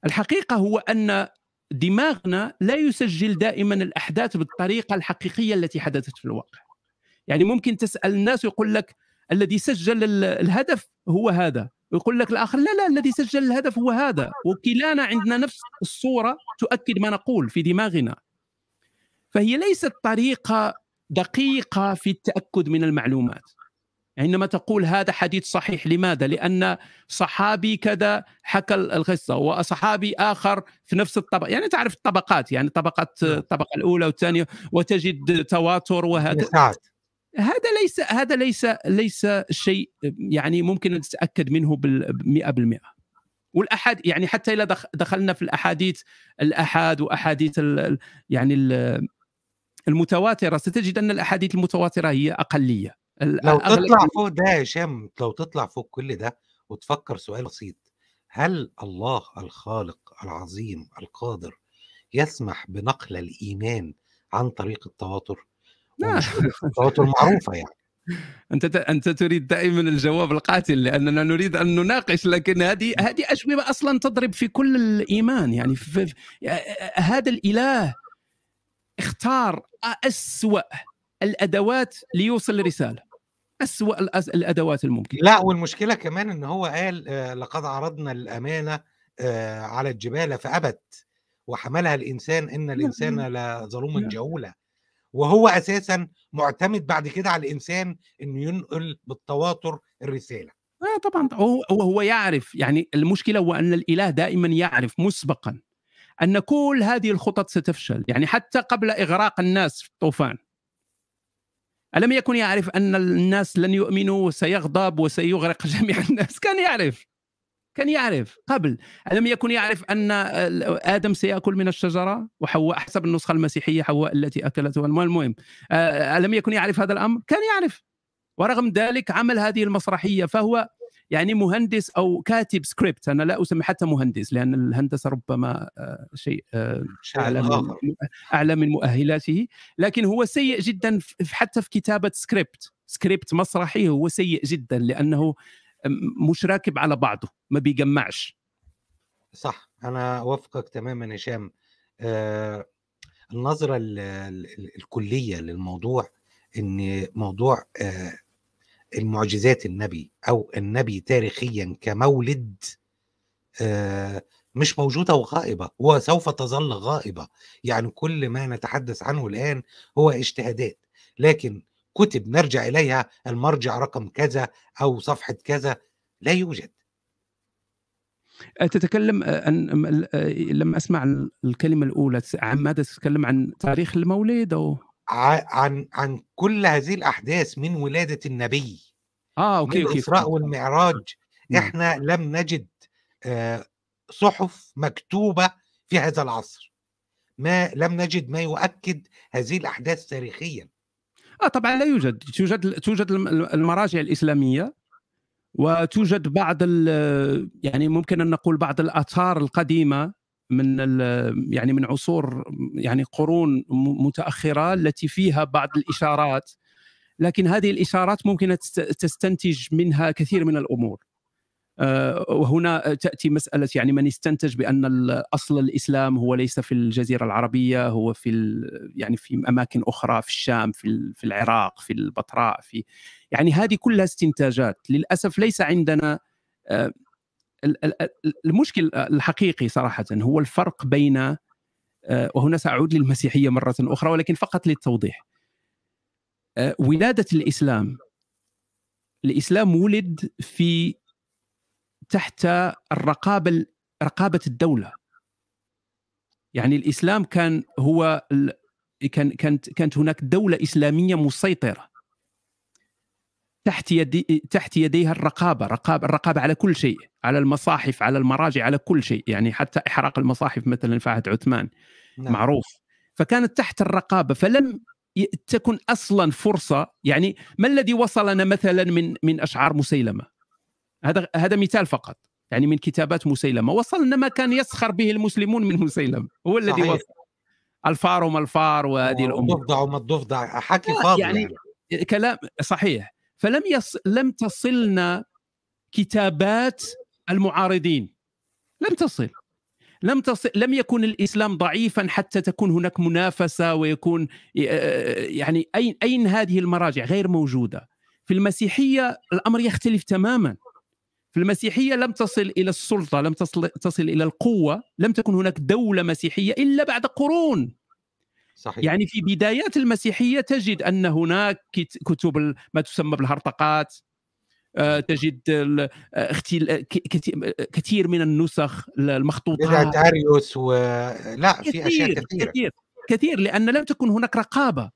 [SPEAKER 3] الحقيقه هو ان دماغنا لا يسجل دائما الاحداث بالطريقه الحقيقيه التي حدثت في الواقع يعني ممكن تسال الناس ويقول لك الذي سجل الهدف هو هذا ويقول لك الاخر لا لا الذي سجل الهدف هو هذا وكلانا عندنا نفس الصوره تؤكد ما نقول في دماغنا فهي ليست طريقه دقيقه في التاكد من المعلومات يعني عندما تقول هذا حديث صحيح لماذا؟ لأن صحابي كذا حكى القصة وصحابي آخر في نفس الطبقة يعني تعرف الطبقات يعني طبقة نعم. الطبقة الأولى والثانية وتجد تواتر وهذا هذا ليس هذا ليس ليس شيء يعني ممكن نتاكد منه بال 100% والاحاد يعني حتى اذا دخلنا في الاحاديث الاحاد واحاديث الـ يعني الـ المتواتره ستجد ان الاحاديث المتواتره هي اقليه لو تطلع
[SPEAKER 2] فوق ده يا هشام لو تطلع فوق كل ده وتفكر سؤال بسيط هل الله الخالق العظيم القادر يسمح بنقل
[SPEAKER 3] الايمان عن طريق التواتر صوته
[SPEAKER 2] يعني نعم. معروفه يعني
[SPEAKER 3] انت انت تريد دائما الجواب القاتل لاننا نريد ان نناقش لكن هذه هذه اجوبه اصلا تضرب في كل الايمان يعني في في هذا الاله اختار اسوا الادوات ليوصل الرساله اسوا الادوات الممكنه لا
[SPEAKER 2] والمشكله كمان ان هو قال آه، لقد عرضنا الامانه آه، على الجبال فابت وحملها الانسان ان نعم. الانسان لظلوم نعم. جهولا وهو اساسا معتمد بعد كده على الانسان انه ينقل بالتواتر الرساله
[SPEAKER 3] آه طبعا هو هو يعرف يعني المشكله هو ان الاله دائما يعرف مسبقا ان كل هذه الخطط ستفشل يعني حتى قبل اغراق الناس في الطوفان ألم يكن يعرف أن الناس لن يؤمنوا وسيغضب وسيغرق جميع الناس كان يعرف كان يعرف قبل ألم يكن يعرف أن آدم سيأكل من الشجرة وحواء حسب النسخة المسيحية حواء التي أكلتها المهم آه، ألم يكن يعرف هذا الأمر كان يعرف ورغم ذلك عمل هذه المسرحية فهو يعني مهندس أو كاتب سكريبت أنا لا أسمي حتى مهندس لأن الهندسة ربما آه، آه، شيء أعلى من, أعلى من مؤهلاته لكن هو سيء جدا حتى في كتابة سكريبت سكريبت مسرحي هو سيء جدا لأنه مش راكب على بعضه ما بيجمعش
[SPEAKER 2] صح انا اوافقك تماما هشام آه النظره الـ الـ الكليه للموضوع ان موضوع آه المعجزات النبي او النبي تاريخيا كمولد آه مش موجودة وغائبة وسوف تظل غائبة يعني كل ما نتحدث عنه الآن هو اجتهادات لكن كتب نرجع اليها المرجع رقم كذا او صفحه كذا لا يوجد
[SPEAKER 3] تتكلم آه، أن آه، لما اسمع الكلمه الاولى عن ماذا تتكلم عن تاريخ المولد او عن عن كل هذه الاحداث من
[SPEAKER 2] ولاده النبي اه اوكي من اوكي الاسراء
[SPEAKER 3] والمعراج احنا لم نجد
[SPEAKER 2] آه، صحف مكتوبه في هذا العصر ما لم نجد ما يؤكد هذه الاحداث تاريخيا
[SPEAKER 3] اه طبعا لا يوجد توجد توجد المراجع الاسلاميه وتوجد بعض يعني ممكن ان نقول بعض الاثار القديمه من يعني من عصور يعني قرون متاخره التي فيها بعض الاشارات لكن هذه الاشارات ممكن تستنتج منها كثير من الامور وهنا آه، تاتي مساله يعني من استنتج بان اصل الاسلام هو ليس في الجزيره العربيه هو في يعني في اماكن اخرى في الشام في في العراق في البتراء في يعني هذه كلها استنتاجات للاسف ليس عندنا آه، المشكل الحقيقي صراحه هو الفرق بين آه، وهنا ساعود للمسيحيه مره اخرى ولكن فقط للتوضيح ولاده الاسلام الاسلام ولد في تحت الرقابه رقابه الدوله يعني الاسلام كان هو كان كانت كانت هناك دوله اسلاميه مسيطره تحت يدي تحت يديها الرقابه رقابه الرقابه على كل شيء على المصاحف على المراجع على كل شيء يعني حتى احراق المصاحف مثلا في عهد عثمان نعم. معروف فكانت تحت الرقابه فلم تكن اصلا فرصه يعني ما الذي وصلنا مثلا من من اشعار مسيلمه هذا هذا مثال فقط يعني من كتابات مسيلمه وصلنا ما كان يسخر به المسلمون من مسيلمه هو الذي وصل الفار وما الفار وهذه الامور الضفدع وما الضفدع حكي فاضي يعني, يعني كلام صحيح فلم يص... لم تصلنا كتابات المعارضين لم تصل لم تصل لم يكن الاسلام ضعيفا حتى تكون هناك منافسه ويكون يعني اين اين هذه المراجع غير موجوده في المسيحيه الامر يختلف تماما في المسيحية لم تصل إلى السلطة لم تصل, تصل إلى القوة لم تكن هناك دولة مسيحية إلا بعد قرون صحيح. يعني في بدايات المسيحية تجد أن هناك كتب ما تسمى بالهرطقات آه، تجد آه، آه، كثير من النسخ المخطوطات و... لا في أشياء كثيرة كثير كثير لأن لم تكن هناك رقابة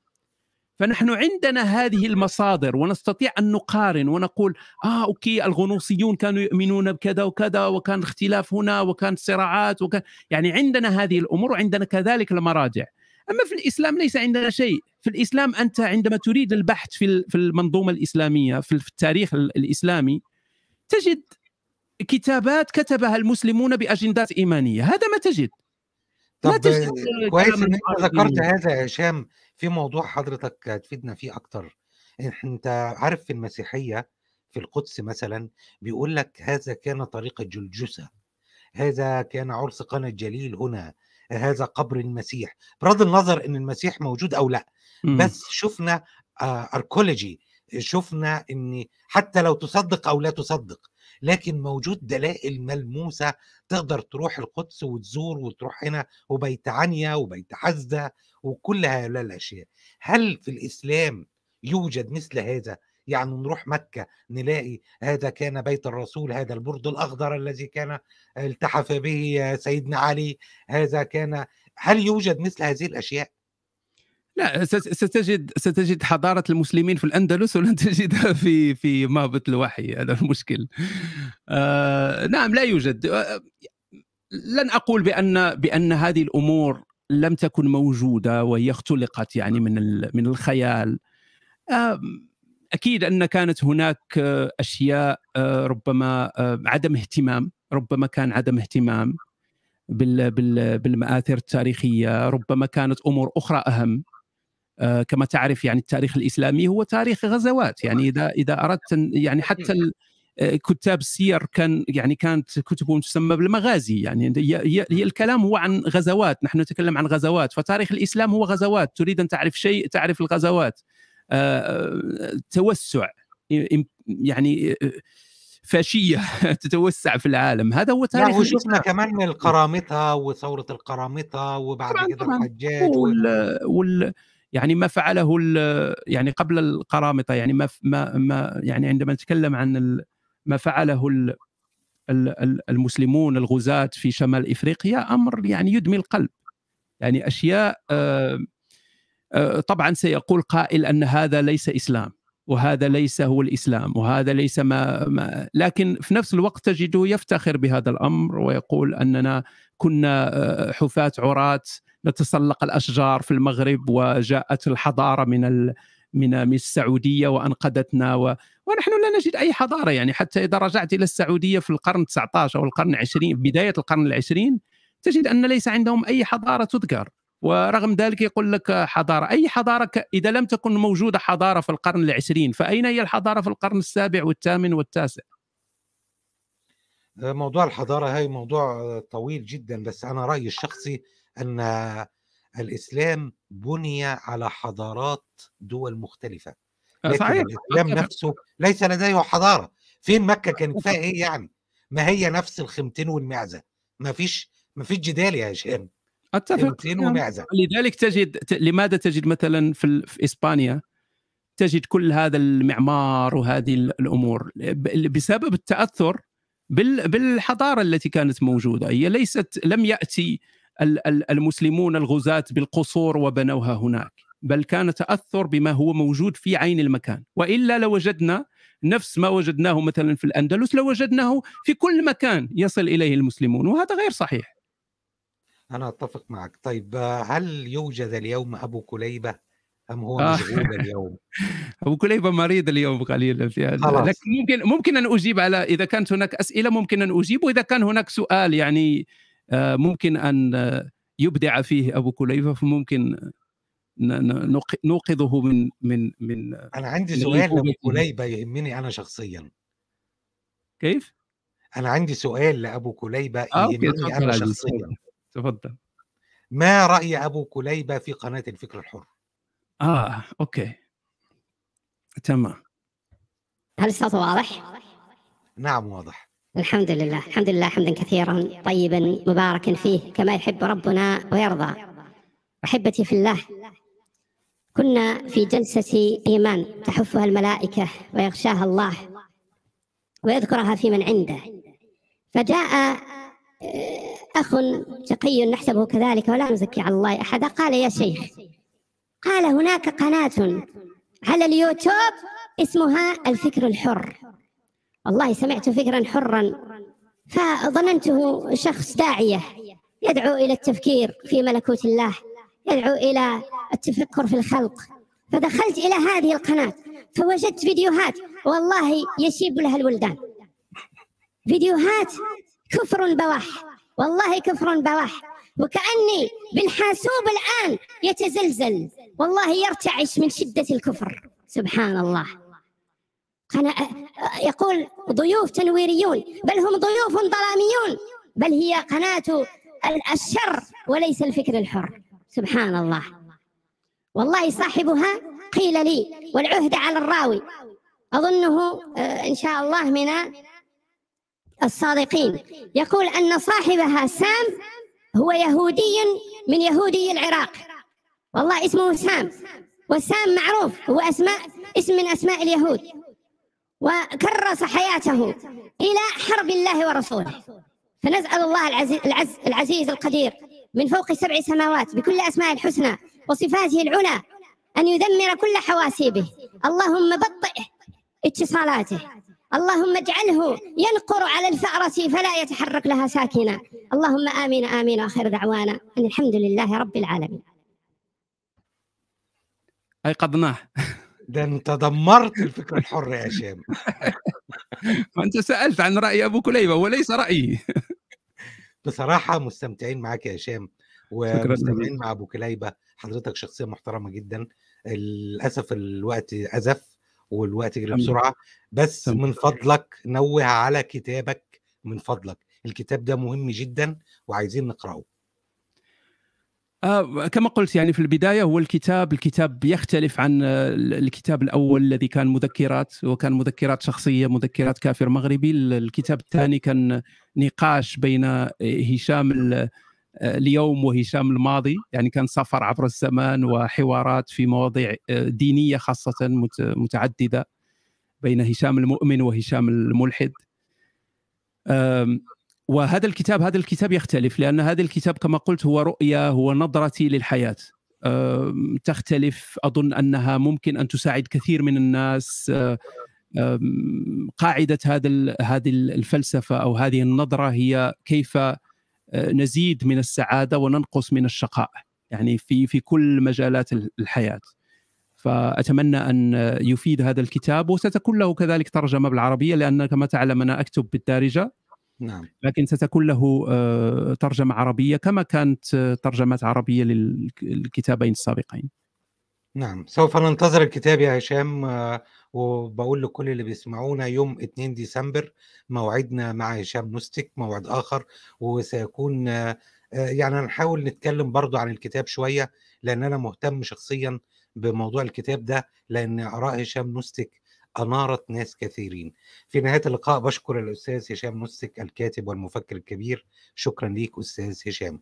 [SPEAKER 3] فنحن عندنا هذه المصادر ونستطيع ان نقارن ونقول اه اوكي الغنوصيون كانوا يؤمنون بكذا وكذا وكان اختلاف هنا وكان صراعات وكان يعني عندنا هذه الامور وعندنا كذلك المراجع اما في الاسلام ليس عندنا شيء في الاسلام انت عندما تريد البحث في في المنظومه الاسلاميه في التاريخ الاسلامي تجد كتابات كتبها المسلمون باجندات ايمانيه هذا ما تجد طب كويس ان ذكرت هذا
[SPEAKER 2] يا هشام في موضوع حضرتك هتفيدنا فيه اكتر انت عارف في المسيحيه في القدس مثلا بيقول لك هذا كان طريق الجلجسه هذا كان عرس قناه الجليل هنا هذا قبر المسيح بغض النظر ان المسيح موجود او لا إمم. بس شفنا اركولوجي آه، شفنا ان حتى لو تصدق او لا تصدق لكن موجود دلائل ملموسه تقدر تروح القدس وتزور وتروح هنا وبيت عنيا وبيت حزه وكل هؤلاء الاشياء هل في الاسلام يوجد مثل هذا يعني نروح مكة نلاقي هذا كان بيت الرسول هذا البرج الأخضر الذي كان التحف به سيدنا علي هذا كان هل يوجد مثل هذه الأشياء
[SPEAKER 3] لا ستجد ستجد حضاره المسلمين في الاندلس ولن تجدها في في مهبط الوحي هذا المشكل آه نعم لا يوجد آه، لن اقول بان بان هذه الامور لم تكن موجوده وهي اختلقت يعني من من الخيال آه اكيد ان كانت هناك اشياء آه، ربما عدم اهتمام ربما كان عدم اهتمام بالمآثر التاريخية ربما كانت أمور أخرى أهم آه، كما تعرف يعني التاريخ الاسلامي هو تاريخ غزوات يعني اذا اذا اردت يعني حتى آه، كتاب السير كان يعني كانت كتبهم تسمى بالمغازي يعني هي الكلام هو عن غزوات نحن نتكلم عن غزوات فتاريخ الاسلام هو غزوات تريد ان تعرف شيء تعرف الغزوات آه، توسع يعني فاشيه تتوسع في العالم هذا هو نعم، تاريخ يعني وشفنا
[SPEAKER 2] كمان من القرامطه وثوره القرامطه وبعد كده الحجاج
[SPEAKER 3] وال, وال... يعني ما فعله يعني قبل القرامطه يعني ما ما ما يعني عندما نتكلم عن ما فعله ال المسلمون الغزاة في شمال افريقيا امر يعني يدمي القلب يعني اشياء آه، آه، طبعا سيقول قائل ان هذا ليس اسلام وهذا ليس هو الاسلام وهذا ليس ما, ما لكن في نفس الوقت تجده يفتخر بهذا الامر ويقول اننا كنا آه، حفاة عراة تتسلق الاشجار في المغرب وجاءت الحضاره من ال... من السعوديه وانقذتنا و... ونحن لا نجد اي حضاره يعني حتى اذا رجعت الى السعوديه في القرن 19 او القرن 20 بدايه القرن العشرين تجد ان ليس عندهم اي حضاره تذكر ورغم ذلك يقول لك حضاره اي حضاره ك... اذا لم تكن موجوده حضاره في القرن العشرين فاين هي الحضاره في القرن السابع والثامن والتاسع
[SPEAKER 2] موضوع الحضاره هاي موضوع طويل جدا بس انا رايي الشخصي ان الاسلام بني على حضارات دول مختلفه آه، لكن صحيح. الاسلام نفسه ليس لديه حضاره فين مكه كانت فيها ايه يعني ما هي نفس الخمتين والمعزه ما فيش ما فيش جدال يا هشام اتفق نعم. ومعزه
[SPEAKER 3] لذلك تجد لماذا تجد مثلا في, في اسبانيا تجد كل هذا المعمار وهذه الامور بسبب التاثر بالحضاره التي كانت موجوده هي ليست لم ياتي المسلمون الغزاة بالقصور وبنوها هناك بل كان تأثر بما هو موجود في عين المكان وإلا لوجدنا نفس ما وجدناه مثلا في الأندلس لوجدناه في كل مكان يصل إليه المسلمون وهذا غير صحيح
[SPEAKER 2] أنا أتفق معك طيب هل يوجد
[SPEAKER 3] اليوم أبو كليبة أم هو آه. مشغول اليوم؟ أبو كليبة مريض اليوم قليلا في هذا لكن ممكن ممكن أن أجيب على إذا كانت هناك أسئلة ممكن أن أجيب وإذا كان هناك سؤال يعني آه، ممكن ان يبدع فيه ابو كليفه فممكن نوقظه من من من انا عندي سؤال لابو كليبه
[SPEAKER 2] يهمني انا شخصيا كيف؟ انا عندي سؤال لابو كليبه آه، يهمني انا شخصيا تفضل ما راي ابو كليبه في قناه الفكر الحر؟
[SPEAKER 3] اه اوكي تمام
[SPEAKER 1] هل الصوت واضح؟
[SPEAKER 2] نعم واضح
[SPEAKER 1] الحمد لله الحمد لله حمدا كثيرا طيبا مباركا فيه كما يحب ربنا ويرضى أحبتي في الله كنا في جلسة إيمان تحفها الملائكة ويغشاها الله ويذكرها في من عنده فجاء آه، أخ تقي نحسبه كذلك ولا نزكي على الله أحدا قال يا شيخ قال هناك قناة على اليوتيوب اسمها الفكر الحر والله سمعت فكرا حرا فظننته شخص داعية يدعو إلى التفكير في ملكوت الله يدعو إلى التفكر في الخلق فدخلت إلى هذه القناة فوجدت فيديوهات والله يشيب لها الولدان فيديوهات كفر بواح والله كفر بواح وكأني بالحاسوب الآن يتزلزل والله يرتعش من شدة الكفر سبحان الله أنا يقول ضيوف تنويريون بل هم ضيوف ظلاميون بل هي قناة الشر وليس الفكر الحر سبحان الله والله صاحبها قيل لي والعهد على الراوي أظنه إن شاء الله من الصادقين يقول أن صاحبها سام هو يهودي من يهودي العراق والله اسمه سام والسام معروف هو أسماء اسم من أسماء اليهود وكرس حياته إلى حرب الله ورسوله فنسأل الله العزيز, العز العزيز القدير من فوق سبع سماوات بكل أسماء الحسنى وصفاته العلى أن يدمر كل حواسيبه اللهم بطئ اتصالاته اللهم اجعله ينقر على الفأرة فلا يتحرك لها ساكنا اللهم آمين آمين آخر دعوانا أن الحمد لله رب العالمين
[SPEAKER 3] أيقظناه ده انت دمرت الفكر الحر يا هشام انت سالت عن راي ابو كليبه وليس رايي
[SPEAKER 2] بصراحه مستمتعين معاك يا هشام ومستمتعين مع ابو كليبه حضرتك شخصيه محترمه جدا للاسف الوقت ازف والوقت جري بسرعه بس من فضلك نوه على كتابك من فضلك الكتاب ده مهم جدا وعايزين نقراه
[SPEAKER 3] آه، كما قلت يعني في البدايه هو الكتاب الكتاب يختلف عن آه، الكتاب الاول الذي كان مذكرات وكان مذكرات شخصيه مذكرات كافر مغربي الكتاب الثاني كان نقاش بين آه، هشام اليوم وهشام الماضي يعني كان سفر عبر الزمان وحوارات في مواضيع دينيه خاصه متعدده بين هشام المؤمن وهشام الملحد وهذا الكتاب هذا الكتاب يختلف لان هذا الكتاب كما قلت هو رؤيه هو نظرتي للحياه تختلف اظن انها ممكن ان تساعد كثير من الناس قاعده هذا هذه الفلسفه او هذه النظره هي كيف نزيد من السعاده وننقص من الشقاء يعني في في كل مجالات الحياه فاتمنى ان يفيد هذا الكتاب وستكون له كذلك ترجمه بالعربيه لان كما تعلم انا اكتب بالدارجه نعم لكن ستكون له آه، ترجمه عربيه كما كانت آه، ترجمات عربيه للكتابين السابقين
[SPEAKER 2] نعم سوف ننتظر الكتاب يا هشام آه، وبقول لكل اللي بيسمعونا يوم 2 ديسمبر موعدنا مع هشام نوستك موعد اخر وسيكون يعني هنحاول نتكلم برضو عن الكتاب شويه لان انا مهتم شخصيا بموضوع الكتاب ده لان اراء هشام نوستك أنارت ناس كثيرين في نهاية اللقاء بشكر الأستاذ هشام مسك الكاتب والمفكر الكبير شكرا ليك أستاذ هشام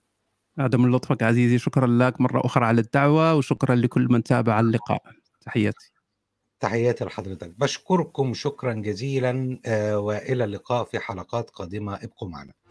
[SPEAKER 3] من لطفك عزيزي شكرا لك مرة أخرى على الدعوة وشكرا لكل من تابع اللقاء تحياتي
[SPEAKER 2] تحياتي لحضرتك بشكركم شكرا جزيلا آه، وإلى اللقاء في حلقات قادمة ابقوا معنا